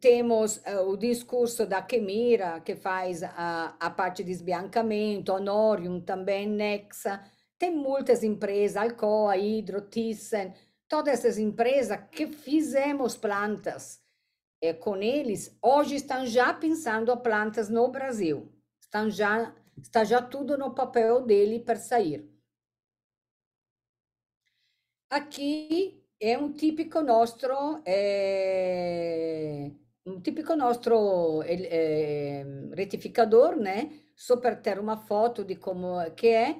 [SPEAKER 3] temos uh, o discurso da Chemira, que faz a, a parte de esbiancamento, Honorium também, Nexa, tem muitas empresas, Alcoa, Hidro, Thyssen, todas essas empresas que fizemos plantas é, com eles, hoje estão já pensando plantas no Brasil. Estão já, está já tudo no papel dele para sair. Aqui è un tipico nostro, eh, un tipico nostro eh, retificador, né? Só para ter uma foto de como que é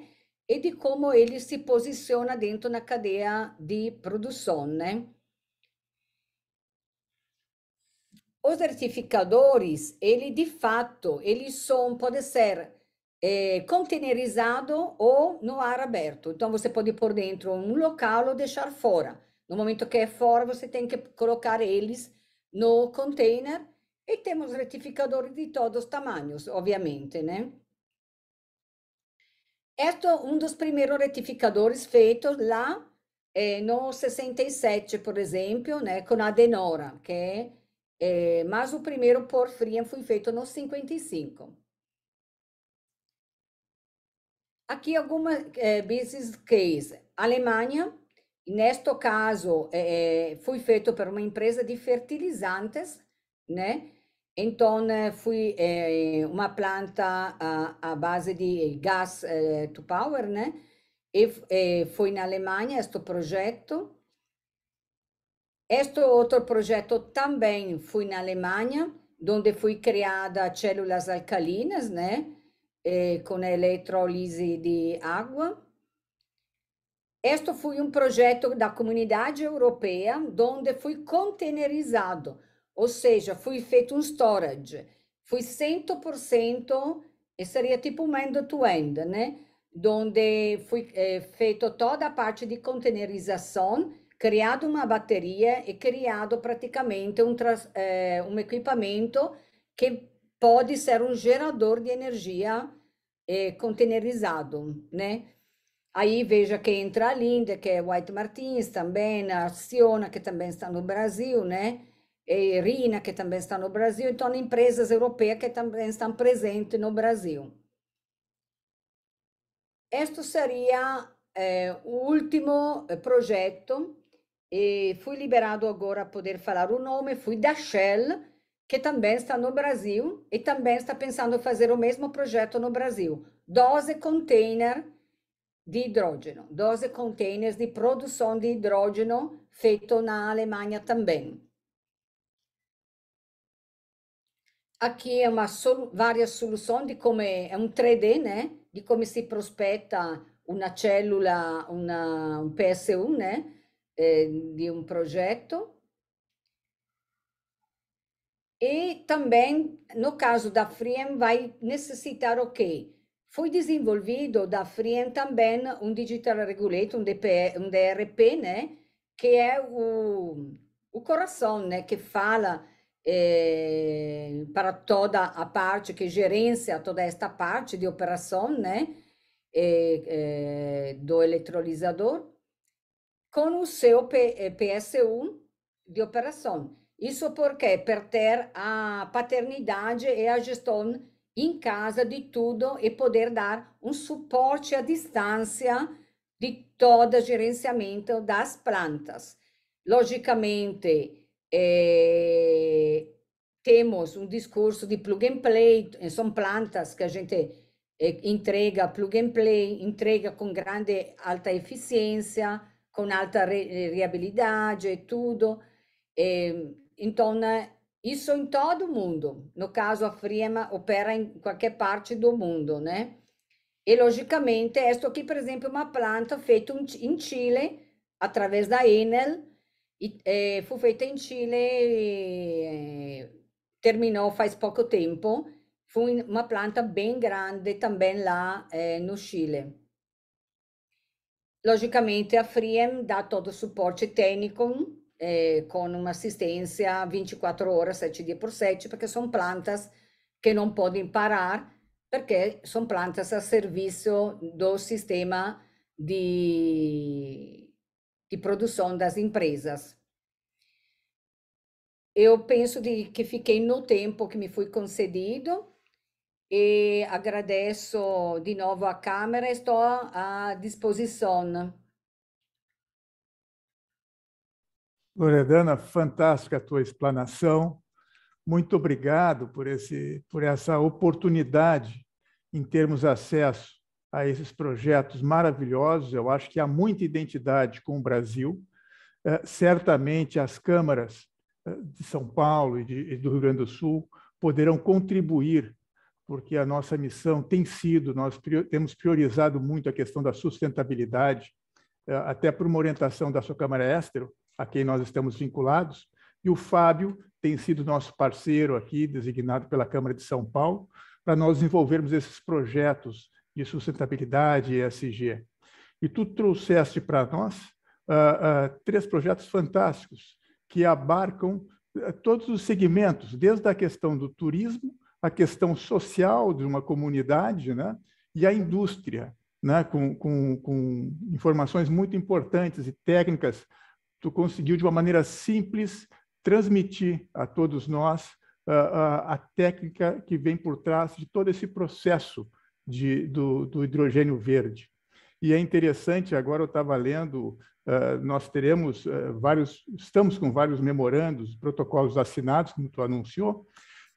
[SPEAKER 3] e de como ele se posiciona dentro da cadeia de produção, né? Os certificadores, ele de fato, eles são, pode ser é, eh, containerizado ou no ar aberto. Então, você pode pôr dentro um local ou deixar fora. No momento que é fora, você tem que colocar eles no container e temos retificadores de todos os tamanhos, obviamente, né? Este é um dos primeiros retificadores feitos lá eh, no 67, por exemplo, né, com a Denora, que é, eh, mas o primeiro por fria foi feito no 55. Aqui algumas eh, business case. Alemanha, Neste caso, é, eh, eh, foi feito por uma empresa de fertilizantes, né? Então, eh, foi é, uma planta à, base de gás é, to power, né? E foi na Alemanha este projeto. Este outro projeto também foi na Alemanha, onde foi criada células alcalinas, né? com eletrólise de água. Este foi um projeto da comunidade europeia, onde foi containerizado, ou seja, foi feito um storage, foi 100%, e seria tipo um end-to-end, -end, né? Onde foi eh, feito toda a parte de containerização, criado uma bateria e criado praticamente um, eh, um equipamento que pode ser um gerador de energia é, containerizado, né? Aí veja que entra a Linda, que é White Martins também, né? a Arciona, que também está no Brasil, né? E Rina, que também está no Brasil. Então, empresas europeias que também estão presentes no Brasil. Este seria eh, o último eh, projeto e fui liberado agora a poder falar o nome. Fui da Shell, que também está no Brasil e também está pensando fazer o mesmo projeto no Brasil. Dose container de hidrógeno, 12 containers de produção de hidrógeno feito na Alemanha também. Aqui é uma sol, várias soluções de como é um 3D, né? De como se prospetta uma célula, uma, um PSU, né? Eh, de um projeto. E também, no caso da FRIEM, vai necessitar o quê? Foi desenvolvido da Frien também um Digital Regulator, um, DP, um DRP, né? que é o, o coração, né? que fala eh, para toda a parte, que gerencia toda esta parte de operação né? E, eh, eh, do eletrolizador com o seu PSU eh, de operação. Isso porque? Per ter a paternidade e a gestão em casa de tudo e poder dar um suporte à distância de todo o gerenciamento das plantas. Logicamente, é, temos um discurso de plug and play, eh, são plantas que a gente eh, entrega plug and play, entrega com grande alta eficiência, com alta reabilidade e tudo. É, então, né, isso em todo mundo. No caso, a FRIEMA opera em qualquer parte do mundo, né? E, logicamente, esta aqui, por exemplo, é uma planta feita em Chile, através da Enel, e, eh, feita em Chile, e, eh, terminou faz pouco tempo, foi uma planta bem grande também lá eh, no Chile. Logicamente, a Friem dá todo o suporte técnico com uma assistência 24 horas 7 dias por 7, porque são plantas que não podem parar, porque são plantas a serviço do sistema de de produção das empresas. Eu penso de, que fiquei no tempo que me foi concedido e agradeço de novo a Câmara, estou à disposição.
[SPEAKER 1] Loredana, fantástica a tua explanação. Muito obrigado por, esse, por essa oportunidade em termos acesso a esses projetos maravilhosos. Eu acho que há muita identidade com o Brasil. Eh, certamente as câmaras eh, de São Paulo e, de, e do Rio Grande do Sul poderão contribuir, porque a nossa missão tem sido, nós temos priorizado muito a questão da sustentabilidade, eh, até por uma orientação da sua Câmara Estero, a quem nós estamos vinculados, e o Fábio tem sido nosso parceiro aqui, designado pela Câmara de São Paulo, para nós desenvolvermos esses projetos de sustentabilidade e ESG. E tu trouxeste para nós uh, uh, três projetos fantásticos que abarcam eh, todos os segmentos, desde a questão do turismo, a questão social de uma comunidade né, e a indústria, né, com, com, com informações muito importantes e técnicas tu conseguiu, de uma maneira simples, transmitir a todos nós a, ah, ah, a técnica que vem por trás de todo esse processo de, do, do hidrogênio verde. E é interessante, agora eu estava lendo, ah, nós teremos vários, estamos com vários memorandos, protocolos assinados, como tu anunciou,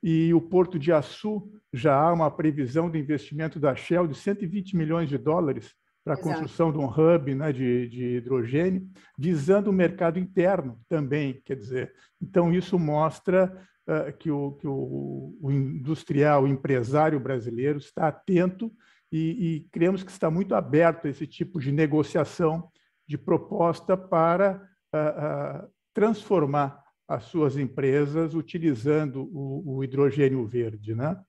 [SPEAKER 1] e o Porto de Açu já há uma previsão de investimento da Shell de 120 milhões de dólares para a construção de um hub né, de, de, hidrogênio, visando o mercado interno também, quer dizer. Então, isso mostra uh, que, o, que o, o, industrial, o empresário brasileiro está atento e, e cremos que está muito aberto a esse tipo de negociação, de proposta para uh, uh, transformar as suas empresas utilizando o, o hidrogênio verde. Né?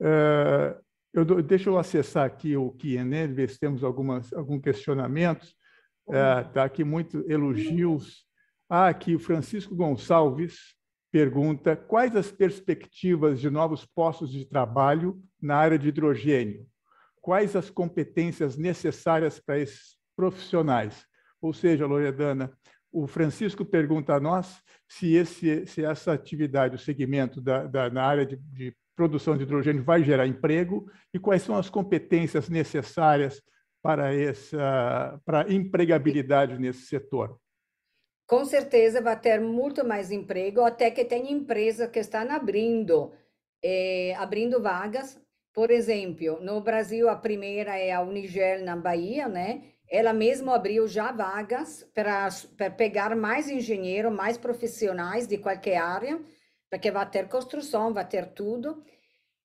[SPEAKER 1] Uh, eu, deixa eu acessar aqui o QNN, ver se temos algumas, algum questionamento. Está uhum. é, aqui muito elogios. Ah, aqui o Francisco Gonçalves pergunta quais as perspectivas de novos postos de trabalho na área de hidrogênio? Quais as competências necessárias para esses profissionais? Ou seja, Loredana, o Francisco pergunta a nós se, esse, se essa atividade, o segmento da, da na área de, de produção de hidrogênio vai gerar emprego e quais são as competências necessárias para essa para empregabilidade nesse setor?
[SPEAKER 3] Com certeza vai ter muito mais emprego, até que tem empresas que estão abrindo é, abrindo vagas. Por exemplo, no Brasil a primeira é a Unigel na Bahia, né? Ela mesmo abriu já vagas para, para pegar mais engenheiros, mais profissionais de qualquer área porque vai ter construção, vai ter tudo.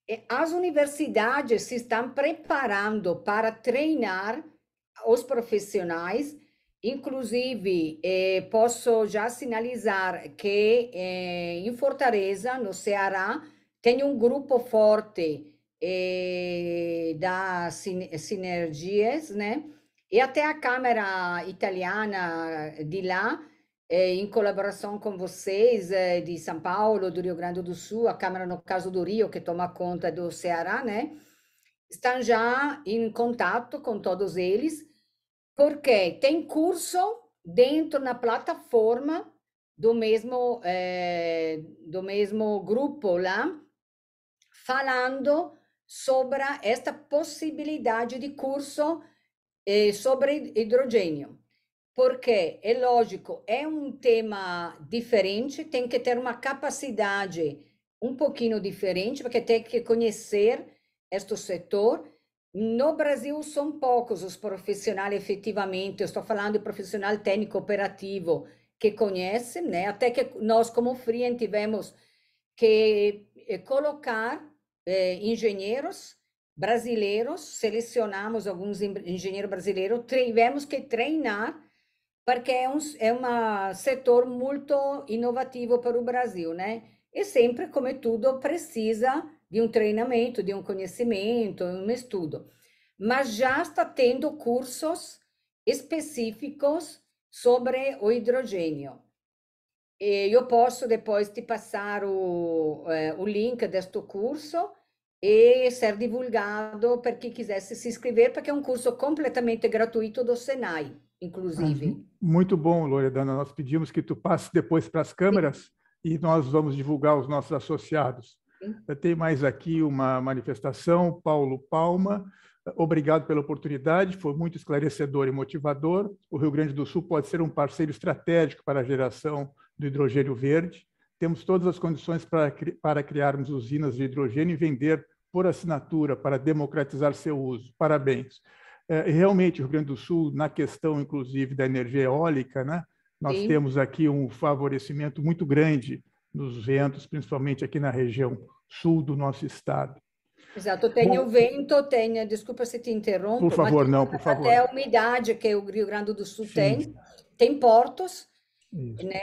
[SPEAKER 3] E as universidades se estão preparando para treinar os profissionais. Inclusive, eh, posso já sinalizar que eh, em Fortaleza, no Ceará, tem um grupo forte eh, da sin Sinergias, né? E até a Câmara Italiana de lá é, em colaboração com vocês é, de São Paulo, do Rio Grande do Sul, a Câmara, no caso do Rio, que toma conta do Ceará, né? Estão já em contato com todos eles, porque tem curso dentro na plataforma do mesmo, é, do mesmo grupo lá, falando sobre esta possibilidade de curso é, sobre hidrogênio. Porque, é lógico, é um tema diferente, tem que ter uma capacidade um pouquinho diferente, porque tem que conhecer este setor. No Brasil, são poucos os profissionais, efetivamente, eu estou falando de profissional técnico operativo, que conhece, né? Até que nós, como Frien, tivemos que eh, colocar eh, engenheiros brasileiros, selecionamos alguns engenheiros brasileiros, tivemos que treinar porque é um é uma setor muito inovativo para o Brasil, né? E sempre, como é tudo, precisa de um treinamento, de um conhecimento, um estudo. Mas já está tendo cursos específicos sobre o hidrogênio. E eu posso depois te passar o, eh, o link deste curso e ser divulgado para quem quisesse se inscrever, porque é um curso completamente gratuito do Senai inclusive.
[SPEAKER 1] Muito bom, Loredana. Nós pedimos que tu passe depois para as câmeras Sim. e nós vamos divulgar os nossos associados. Sim. Tem mais aqui uma manifestação, Paulo Palma. Obrigado pela oportunidade, foi muito esclarecedor e motivador. O Rio Grande do Sul pode ser um parceiro estratégico para a geração do hidrogênio verde. Temos todas as condições para, para criarmos usinas de hidrogênio e vender por assinatura para democratizar seu uso. Parabéns. É, realmente, o Rio Grande do Sul, na questão, inclusive, da energia eólica, né? nós Sim. temos aqui um favorecimento muito grande nos ventos, principalmente aqui na região sul do nosso estado.
[SPEAKER 3] Exato, tem Bom, o vento, tem, desculpa se te interrompo. Por favor,
[SPEAKER 1] não, por favor. Até a
[SPEAKER 3] umidade que o Rio Grande do Sul Sim. tem, tem portos, Isso. né?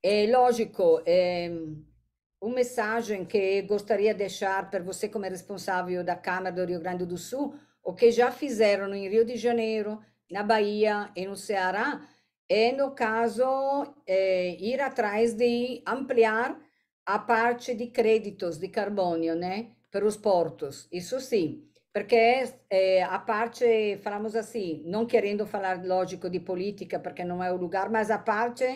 [SPEAKER 3] É lógico, é, uma mensagem que gostaria de deixar para você como responsável da Câmara do Rio Grande do Sul, o que já fizeram em Rio de Janeiro, na Bahia e no Ceará, é, no caso, é, ir atrás de ampliar a parte de créditos de carbono, né, para os portos. Isso sim, porque é, é, a parte, falamos assim, não querendo falar, lógico, de política, porque não é o lugar, mas a parte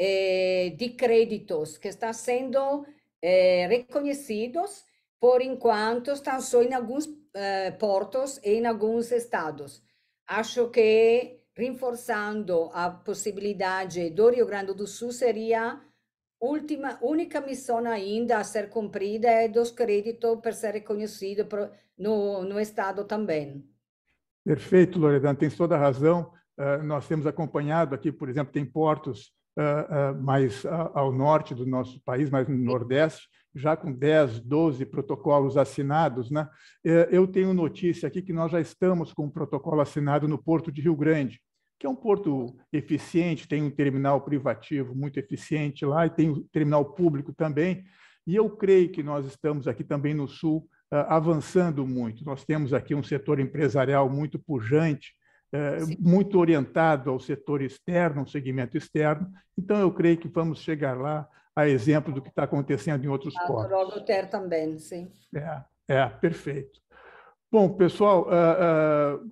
[SPEAKER 3] é, de créditos que está sendo é, reconhecidos por enquanto, estão só em alguns eh, portos e em alguns estados. Acho que reforçando a possibilidade do Rio Grande do Sul seria última, única missão ainda a ser cumprida é dos créditos para ser reconhecido no, no Estado também.
[SPEAKER 1] Perfeito, Loredana, tens toda a razão. Uh, nós temos acompanhado aqui, por exemplo, tem portos uh, uh, mais ao norte do nosso país, mais no Nordeste, já com 10, 12 protocolos assinados, né? É, eu tenho notícia aqui que nós já estamos com um protocolo assinado no Porto de Rio Grande, que é um porto eficiente, tem um terminal privativo muito eficiente lá e tem um terminal público também. E eu creio que nós estamos aqui também no Sul é, avançando muito. Nós temos aqui um setor empresarial muito pujante, é, Sim. muito orientado ao setor externo, ao segmento externo. Então, eu creio que vamos chegar lá a exemplo do que está acontecendo em outros ah, portos.
[SPEAKER 3] Para Voltaire também, sim. É,
[SPEAKER 1] é, perfeito. Bom, pessoal, uh, uh,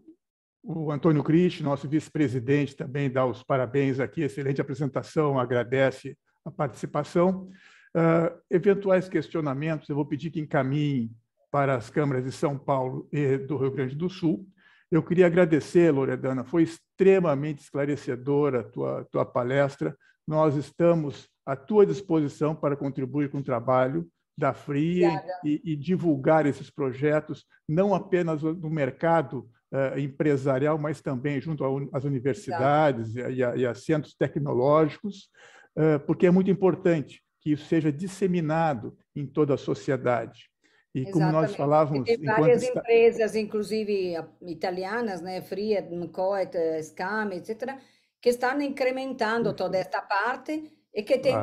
[SPEAKER 1] o Antônio Cristi, nosso vice-presidente, também dá os parabéns aqui, excelente apresentação, agradece a participação. Uh, eventuais questionamentos, eu vou pedir que encaminhem para as câmaras de São Paulo e do Rio Grande do Sul. Eu queria agradecer, Loredana, foi extremamente esclarecedora a tua, tua palestra. Nós estamos à tua disposição para contribuir com o trabalho da FRIA e, e, divulgar esses projetos, não apenas no mercado eh, empresarial, mas também junto às universidades e a, e a, centros tecnológicos, eh, porque é muito importante que isso seja disseminado em toda a sociedade. E como nós falávamos... E tem várias está...
[SPEAKER 3] empresas, inclusive italianas, né? Fiat, McOet Scam, etc., que estão incrementando toda esta parte e que têm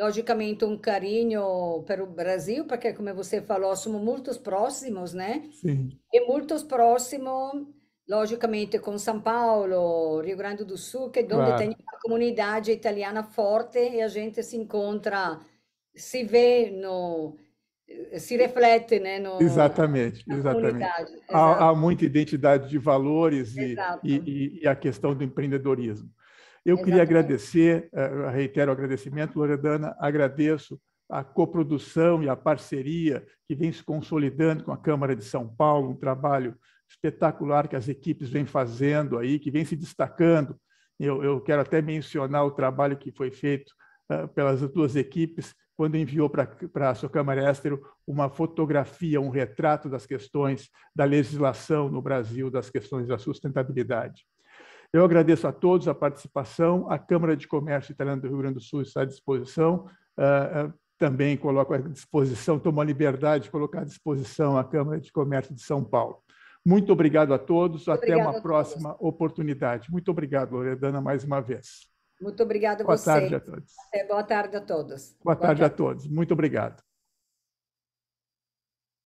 [SPEAKER 3] logicamente um carinho pelo Brasil, porque como você falou, somos muito próximos, né? Sim. E muito próximo, logicamente, com São Paulo, Rio Grande do Sul, que é onde tem uma comunidade italiana forte e a gente se encontra, se vê no, eh, se reflete né, no,
[SPEAKER 1] exatamente, na exatamente. Há, há, muita identidade de valores e, e, e, a questão do empreendedorismo. Eu exatamente. queria agradecer, eh, reitero o agradecimento, Loredana, agradeço a coprodução e a parceria que vem se consolidando com a Câmara de São Paulo, um trabalho espetacular que as equipes vêm fazendo aí, que vem se destacando. Eu, eu quero até mencionar o trabalho que foi feito uh, pelas duas equipes quando enviou para a Câmara Estero uma fotografia, um retrato das questões da legislação no Brasil, das questões da sustentabilidade. Eu agradeço a todos a participação. A Câmara de Comércio Italiana do Rio Grande do Sul está à disposição. Uh, também coloco à disposição, tomo a liberdade de colocar à disposição a Câmara de Comércio de São Paulo. Muito obrigado a todos. Muito Até uma próxima oportunidade. Muito obrigado, Loredana, mais uma vez.
[SPEAKER 3] Muito obrigada a você. Boa tarde a todos. É, boa tarde a todos. Boa, boa tarde, tarde a
[SPEAKER 1] todos. Muito obrigado.